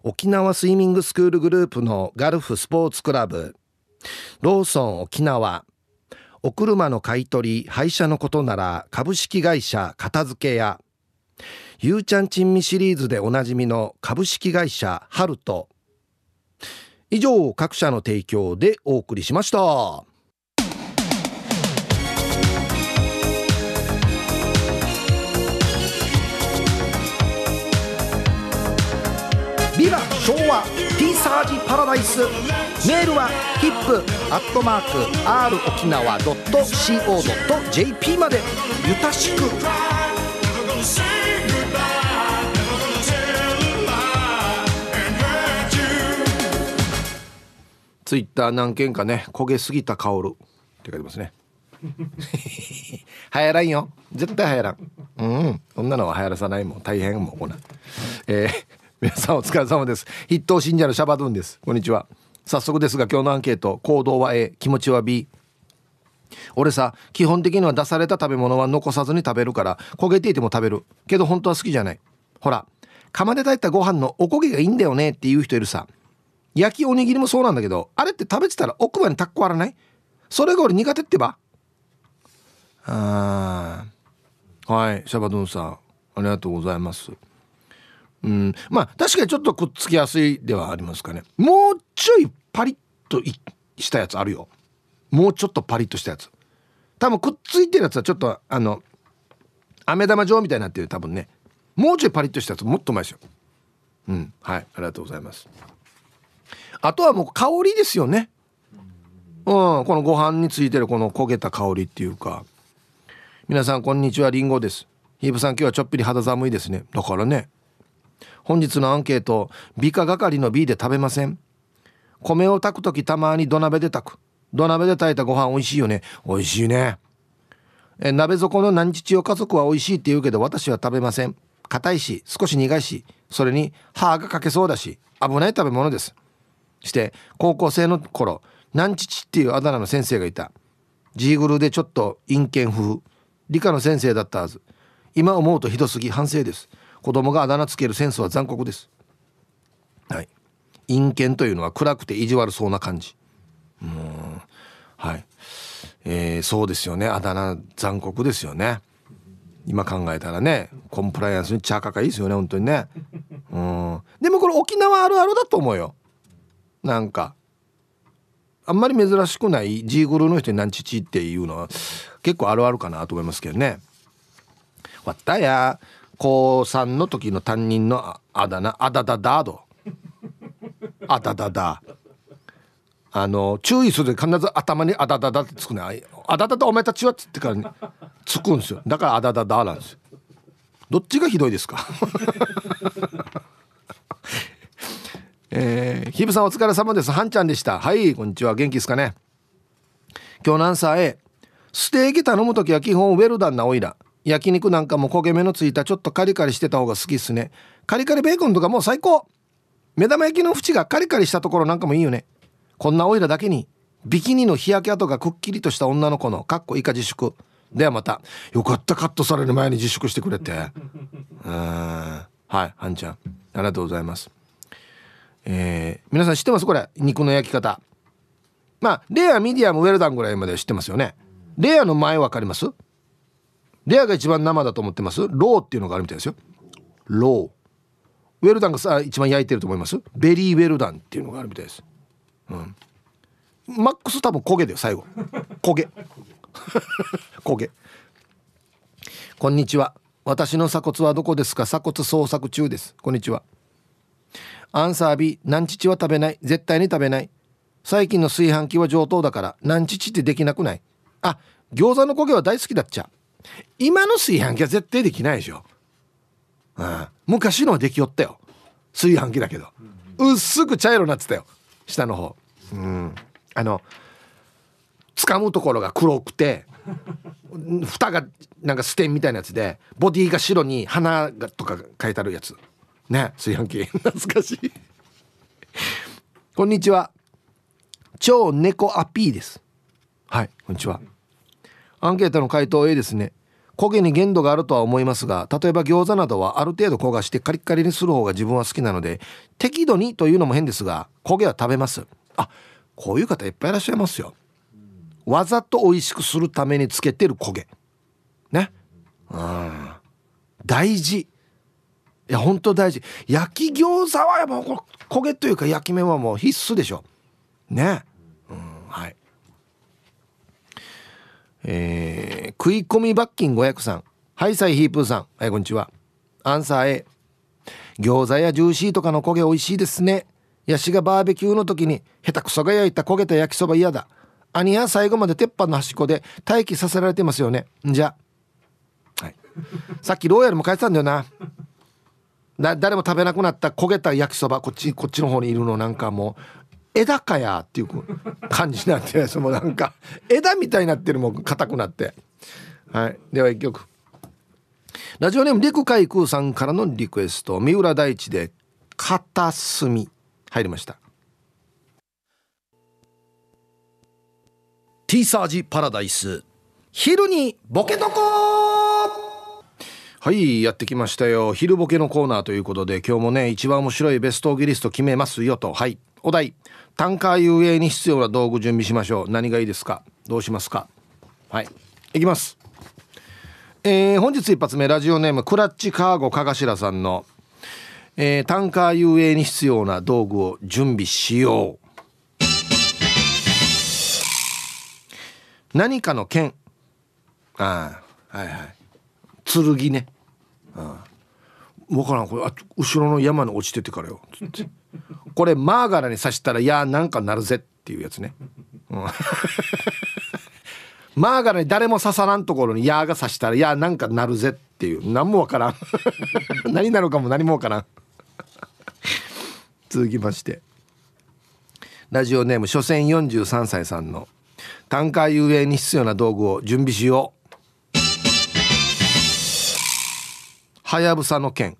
沖縄スイミングスクールグループのガルフスポーツクラブローソン沖縄お車の買い取り廃車のことなら株式会社片付け屋ゆうちゃん珍味シリーズでおなじみの株式会社ハルト以上各社の提供でお送りしました。昭和ーサージパラダイスメールは hip アットマーク r 沖縄 .co.jp までゆたしくツイッター何件かね焦げすぎたるって書いてますね 流行らんよ絶対流行らんうんそんなのは流行らさないもん大変もうこんなえー皆さんお疲れ様です筆頭信者のシャバドゥンですこんにちは早速ですが今日のアンケート行動は A 気持ちは B 俺さ基本的には出された食べ物は残さずに食べるから焦げていても食べるけど本当は好きじゃないほら釜で炊いたご飯のおこげがいいんだよねっていう人いるさ焼きおにぎりもそうなんだけどあれって食べてたら奥歯にたっこ割らないそれが俺苦手ってばあはいシャバドゥンさんありがとうございますうん、まあ確かにちょっとくっつきやすいではありますかねもうちょいパリッとしたやつあるよもうちょっとパリッとしたやつ多分くっついてるやつはちょっとあの飴玉状みたいになってる多分ねもうちょいパリッとしたやつもっとうまいですようんはいありがとうございますあとはもう香りですよねうんこのご飯についてるこの焦げた香りっていうか皆さんこんにちはりんごですヒーブさん今日はちょっぴり肌寒いですねだからね本日のアンケート美化係の B で食べません米を炊く時たまに土鍋で炊く土鍋で炊いたご飯美味しいよね美味しいねえ鍋底の何日よ家族は美味しいって言うけど私は食べません硬いし少し苦いしそれに歯が欠けそうだし危ない食べ物ですして高校生の頃何父っていうあだ名の先生がいたジーグルでちょっと陰険風理科の先生だったはず今思うとひどすぎ反省です子供があだ名つけるセンスは残酷ですはい陰険というのは暗くて意地悪そうな感じうんはいえー、そうですよねあだ名残酷ですよね今考えたらねコンプライアンスにチャーカがいいですよね本当にねうんでもこれ沖縄あるあるだと思うよなんかあんまり珍しくないジーグルの人に「何んちち」っていうのは結構あるあるかなと思いますけどね。わったやー高3の時の担任のあだ名あだだだどあだだだあの注意するで必ず頭にあだだだってつくねあだだだお前たちはっつってから、つくんですよだからあだだだなんですよどっちがひどいですか えー、ヒブさんお疲れ様ですハンちゃんでしたはいこんにちは元気ですかね今日のアンサー A ステーキ頼む時は基本ウェルダンなおいら焼肉なんかも焦げ目のついたちょっとカリカリしてた方が好きっすねカリカリベーコンとかもう最高目玉焼きの縁がカリカリしたところなんかもいいよねこんなオイラだけにビキニの日焼け跡がくっきりとした女の子のかっこいいか自粛ではまたよかったカットされる前に自粛してくれてうん はいはんちゃんありがとうございますえー、皆さん知ってますこれ肉の焼き方まあレアミディアムウェルダンぐらいまで知ってますよねレアの前分かりますレアが一番生だと思ってますローっていうのがあるみたいですよローウェルダンがさ一番焼いてると思いますベリーウェルダンっていうのがあるみたいですうんマックス多分焦げだよ最後焦げ 焦げこんにちは私の鎖骨はどこですか鎖骨捜索中ですこんにちはアンサー B 何乳は食べない絶対に食べない最近の炊飯器は上等だから何乳ってできなくないあ餃子の焦げは大好きだっちゃ今の炊飯器は絶対できないでしょ、うん、昔のはできよったよ炊飯器だけど、う薄く茶色になってたよ下の方うんあの掴むところが黒くて蓋がなんかステンみたいなやつでボディが白に花がとか書いてあるやつね炊飯器 懐かしいこんにちは超猫アピーですはいこんにちはアンケートの回答 A ですね焦げに限度があるとは思いますが例えば餃子などはある程度焦がしてカリッカリにする方が自分は好きなので適度にというのも変ですが焦げは食べますあこういう方いっぱいいらっしゃいますよわざと美味しくするためにつけてる焦げねうん大事いや本当大事焼き餃子はやっぱ焦げというか焼き目はもう必須でしょねうんはいえー、食い込み罰金500さんハイサイヒープーさんはいこんにちはアンサー A 餃子やジューシーとかの焦げ美味しいですねヤシがバーベキューの時に下手くそが焼いた焦げた焼きそば嫌だ兄は最後まで鉄板の端っこで待機させられてますよねじゃはい、さっきローヤルも帰ってたんだよな誰も食べなくなった焦げた焼きそばこっちこっちの方にいるのなんかもう枝かやっていう感じになってそのなんか枝 みたいになってるもん硬くなってはいでは一曲ラジオネーム陸海空さんからのリクエスト三浦大知で「片隅」入りました「ティーサージパラダイス」昼にボケとこはいやってきましたよ昼ボケのコーナーということで今日もね一番面白いベストギリスト決めますよとはいお題タンカー遊泳に必要な道具準備しましょう何がいいですかどうしますかはいいきますえー、本日一発目ラジオネームクラッチカーゴかがしらさんの、えー、タンカー遊泳に必要な道具を準備しよう何かの剣ああはいはい剣ねああ分からんこれあ後ろの山に落ちててからよつってこれマーガラに刺したらいやなんかなるぜっていうやつね、うん、マーガラに誰も刺さらんところにやが刺したらいやなんかなるぜっていう何もわからん 何なのかも何もわからん 続きましてラジオネーム所詮43歳さんの「単価遊泳に必要な道具を準備しよう」「はやぶさの剣」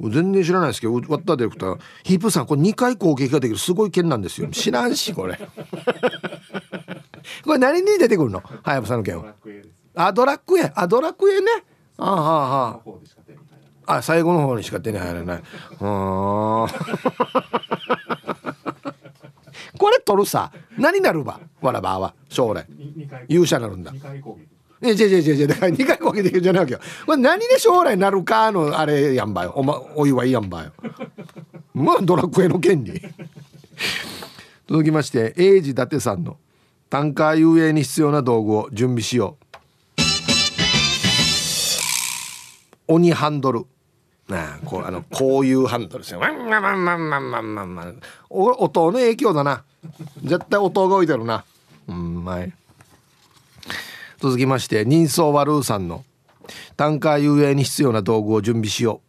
全然知らないですけど割ったディレクター「ヒープさんこれ2回攻撃ができるすごい剣なんですよ」知らんしこれ これ何に出てくるのはやの剣はあドラッグエあドラッグエねあはあはああ最後の方にしか手に入らない これ取るさ何なるばわらばは将来勇者なるんだ2回攻撃え、じゃじゃじゃじだから2回こけてるじゃないわけよ。これ何で将来なるかのあれやんばよ。おま、お祝いやんばよ。まあ、ドラクエの権利。続きまして、英治伊達さんのタンカー遊泳に必要な道具を準備しよう。鬼ハンドル。なあ、こう、あの、こういうハンドルですよ。ワンワンワンワンワンワンワンワン。音の影響だな。絶対音が置いてるな。うん、まい、あ。続きまして人相ワルーさんの「タンカー遊泳に必要な道具を準備しよう」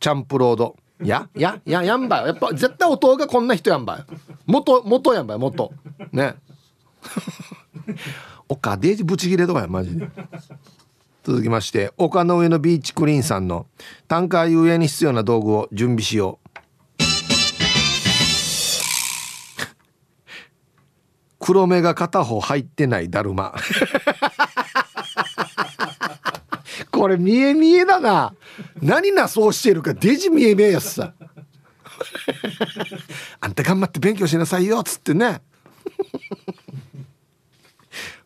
チャンプロードややややんばよやっぱ絶対弟がこんな人やんばよ元元やんばよ元ね おかデージブチギレとかやマジで続きまして丘の上のビーチクリーンさんのタンカー遊泳に必要な道具を準備しよう黒目が片方入ってないだるま これ見え見えだな何なそうしてるかデジ見え見えやさ あんた頑張って勉強しなさいよっつってね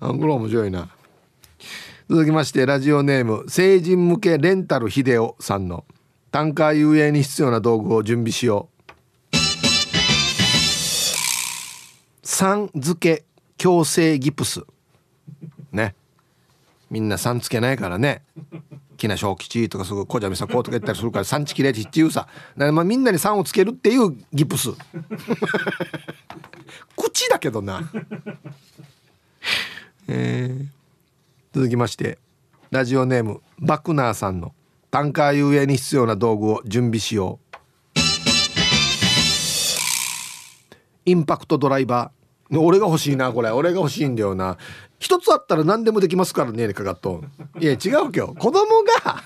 あんこれ面白いな続きましてラジオネーム成人向けレンタル秀夫さんの「カー遊泳に必要な道具を準備しよう」ん付け強制ギプスねみんなんつけないからね木梨小吉とかすぐ小じゃみさこうとか言ったりするからんちきれって言うさまあ、みんなにん」をつけるっていうギプス 口だけどなえー、続きましてラジオネームバクナーさんの「タンカー遊泳に必要な道具を準備しよう」インパクトドライバー俺が欲しいなこれ俺が欲しいんだよな一つあったら何でもできますからねかかっといや違うけど、子供が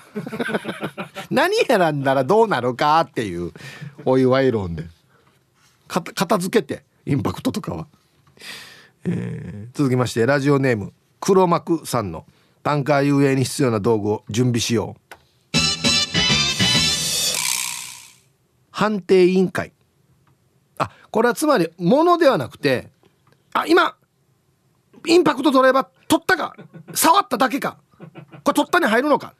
何選んだらどうなるかっていうお祝い論で片付けてインパクトとかは、えー、続きましてラジオネーム黒幕さんのタンカー遊泳に必要な道具を準備しよう判定委員会あこれはつまりものではなくてあ今インパクトドライバー取ったか触っただけかこれ取ったに入るのか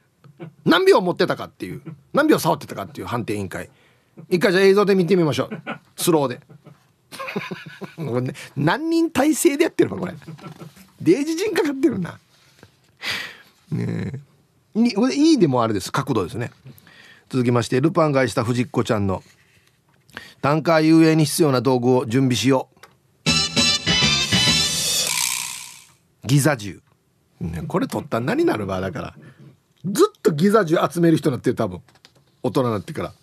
何秒持ってたかっていう何秒触ってたかっていう判定委員会一回じゃあ映像で見てみましょうスローでね、何人体制でやってるのこれデージ人かかってるなねえいいでもあれです角度ですね続きましてルパンがした藤子ちゃんの「単価遊泳に必要な道具を準備しようギザ銃、ね、これ取ったら何なるばだからずっとギザ銃集める人になってる多分大人になってから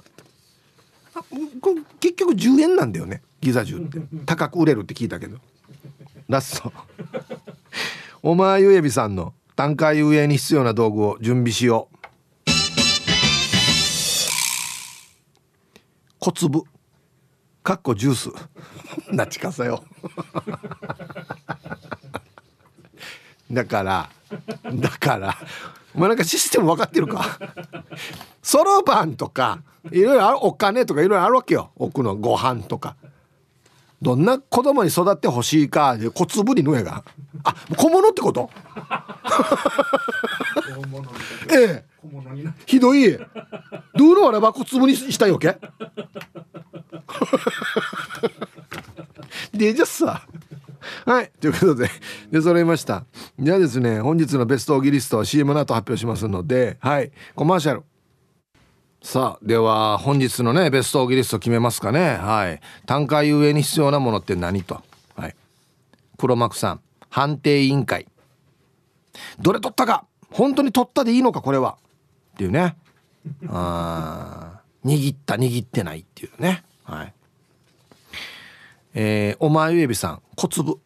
結局10円なんだよねギザ銃って高く売れるって聞いたけどラストお前ゆえびさんの単価遊泳に必要な道具を準備しよう小粒かっこジュースなちかさよだからだからお前なんかシステム分かってるかそろばんとかいろいろお金とかいろいろあるわけよ奥のご飯とかどんな子供に育ってほしいか小粒にのやがあ小物ってことええひどいどうのあれば小粒にしたいわけ でじゃさはいということで出揃いましたじゃあですね本日のベストオギリストは CM の後発表しますのではいコマーシャルさあでは本日のねベストオーギリスト決めますかねはい単価ゆえに必要なものって何とはい黒幕さん判定委員会どれ取ったか本当に取ったでいいのかこれはっていうねあ握った握ってないっていうねはいえー、お前ゆえびさん小粒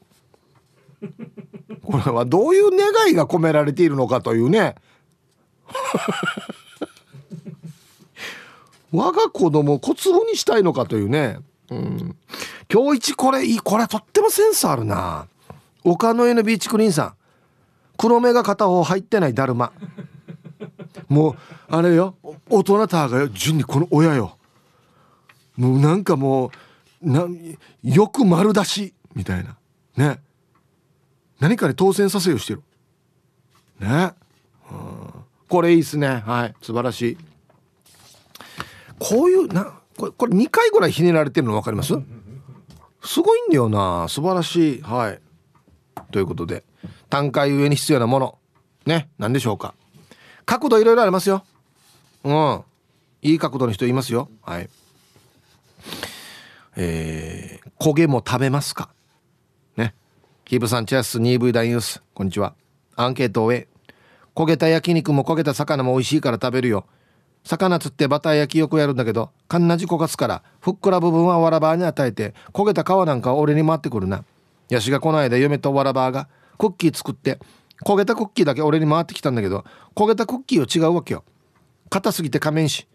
これはどういう願いが込められているのかというね我が子供を小粒にしたいのかというね、うん、今日一これいいこれとってもセンスあるな丘の上のビーチクリーンさん黒目が片方入ってないだるまもうあれよ大人たがよ順にこの親よもうなんかもうなよく丸出しみたいなね何かで当選させようしてるね、うん、これいいっすねはい素晴らしいこういうなこれこれ2回ぐらいひねられてるの分かりますすごいんだよな素晴らしいはいということで単回上に必要なものね何でしょうか角度いろいろありますようんいい角度の人いますよはいえー、焦げも食べますかねキープさんチェス 2V 大ニュースこんにちはアンケートを終え焦げた焼肉も焦げた魚も美味しいから食べるよ魚釣ってバター焼きよくやるんだけどカンナジ焦がすからふっくら部分はわらばーに与えて焦げた皮なんかは俺に回ってくるなヤシがこの間嫁とわらばーがクッキー作って焦げたクッキーだけ俺に回ってきたんだけど焦げたクッキーは違うわけよ硬すぎて仮面し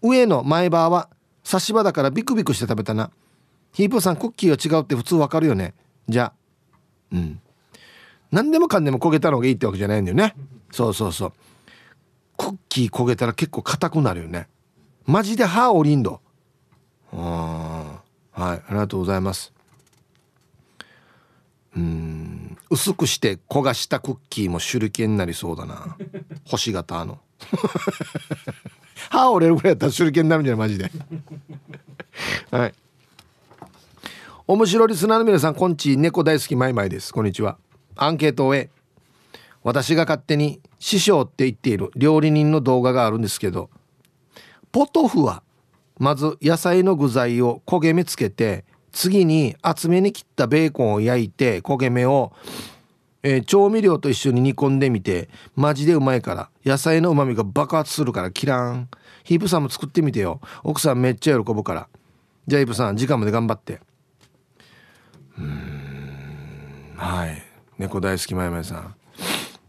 上の前歯は差し歯だからビクビクして食べたなヒープさんクッキーは違うって普通わかるよねじゃあうん何でもかんでも焦げたのがいいってわけじゃないんだよねそうそうそうクッキー焦げたら結構硬くなるよねマジで歯折りんどうんはいありがとうございますうん薄くして焦がしたクッキーも手裏剣になりそうだな星型の 歯折れるぐらいやったら手裏剣になるんじゃないマジではい面白リスナーの皆さんこんち猫大好きマイマイですこんにちはアンケートを終え私が勝手に師匠って言っている料理人の動画があるんですけどポトフはまず野菜の具材を焦げ目つけて次に厚めに切ったベーコンを焼いて焦げ目を、えー、調味料と一緒に煮込んでみてマジでうまいから野菜のうまみが爆発するから切らんヒープさんも作ってみてよ奥さんめっちゃ喜ぶからじゃあヒープさん時間まで頑張ってうんはい猫大好きまやまやさん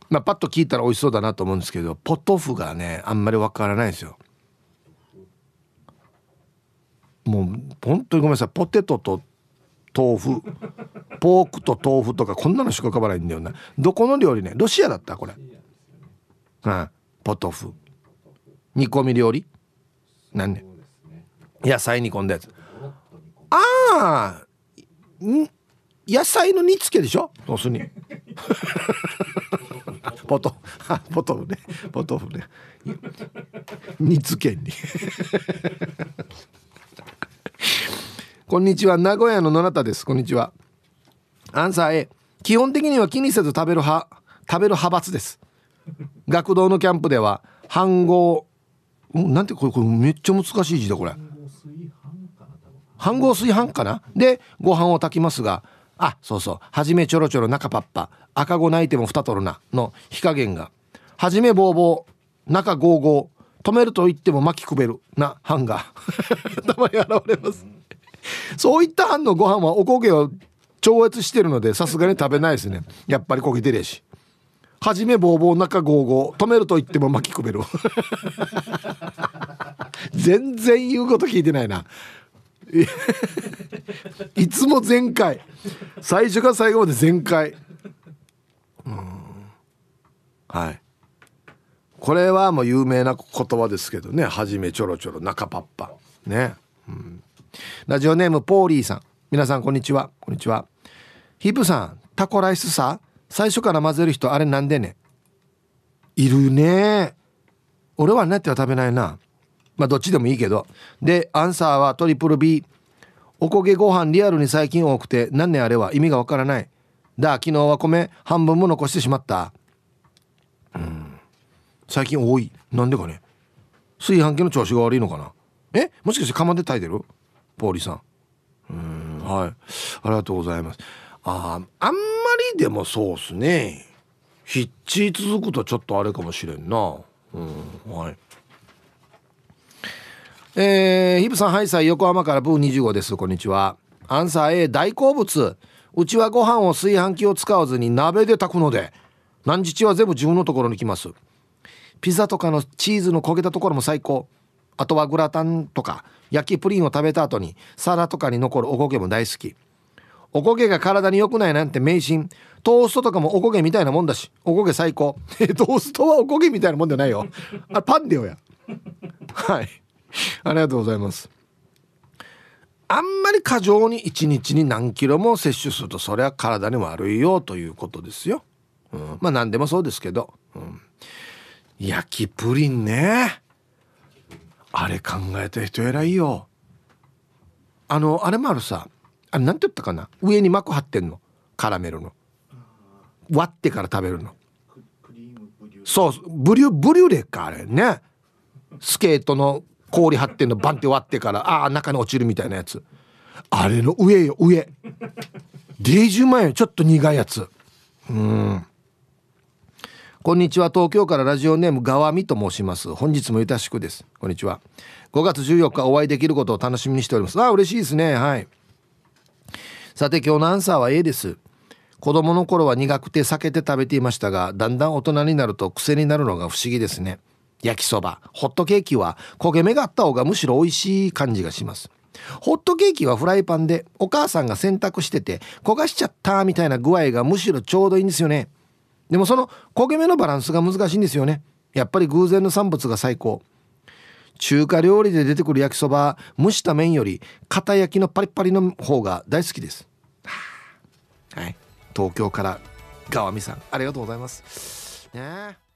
まあ、パッと聞いたら美味しそうだなと思うんですけどポトフがねあんまりわからないですよもう本当にごめんなさいポテトと豆腐ポークと豆腐とかこんなのしか浮かばないんだよなどこの料理ねロシアだったこれうんポトフ煮込み料理何ね野菜煮込んだやつああ野菜の煮つけでしょお酢に ポト ポトフねポトフね煮つけに こんにちは名古屋の野中ですこんにちはアンサー A 基本的には気にせず食べる派食べる派閥です学童のキャンプでは飯合なんてこれこれめっちゃ難しい字だこれ飯合炊飯かなでご飯を炊きますがあそうそう「はじめちょろちょろ中パッパ赤子泣いても二取とるな」の火加減が「はじめぼうぼう中ゴーゴー止めると言っても巻きくべる」な藩がたまに現れますそういった藩のご飯はおこげを超越してるのでさすがに食べないですねやっぱり焦げてるしはじめぼうぼう中ゴーゴー止めると言っても巻きくべる 全然言うこと聞いてないな いつも全開最初から最後まで全開うんはいこれはもう有名な言葉ですけどね「はじめちょろちょろ中パッパ」ね、ラジオネームポーリーさん皆さんこんにちはこんにちはヒップさんタコライスさ最初から混ぜる人あれなんでねいるね俺はなっては食べないなまあどっちでもいいけどでアンサーはトリプル B おこげご飯リアルに最近多くて何年あれは意味がわからないだ昨日は米半分も残してしまったうん最近多いなんでかね炊飯器の調子が悪いのかなえもしかして釜で炊いてるポーリーさんうんはいありがとうございますああんまりでもそうっすねひっち続くとちょっとあれかもしれんなうんはいえー、ヒブさんハイサイ横浜からブー25ですこんにちはアンサー A 大好物うちはご飯を炊飯器を使わずに鍋で炊くので何日は全部自分のところに来ますピザとかのチーズの焦げたところも最高あとはグラタンとか焼きプリンを食べた後に皿とかに残るおこげも大好きおこげが体に良くないなんて迷信トーストとかもおこげみたいなもんだしおこげ最高 トーストはおこげみたいなもんじゃないよあれパンデオやはい ありがとうございますあんまり過剰に1日に何キロも摂取するとそれは体に悪いよということですよ、うん、まあ何でもそうですけど、うん、焼きプリンねあれ考えた人偉いよあのあれもあるさあれ何て言ったかな上に膜張ってんのカラメルの割ってから食べるのそうブリュブリュレかあれねスケートの氷張ってんのバンって割ってからああ中に落ちるみたいなやつあれの上よ上デイジュマヨちょっと苦いやつうんこんにちは東京からラジオネームがわみと申します本日もよろしくですこんにちは5月14日お会いできることを楽しみにしておりますあ嬉しいですねはいさて今日のアンサーは A です子供の頃は苦くて避けて食べていましたがだんだん大人になると癖になるのが不思議ですね焼きそばホットケーキは焦げ目があった方がむしろ美味しい感じがしますホットケーキはフライパンでお母さんが洗濯してて焦がしちゃったみたいな具合がむしろちょうどいいんですよねでもその焦げ目のバランスが難しいんですよねやっぱり偶然の産物が最高中華料理で出てくる焼きそば蒸した麺より片焼きのパリパリの方が大好きですはい東京から川見さんありがとうございますね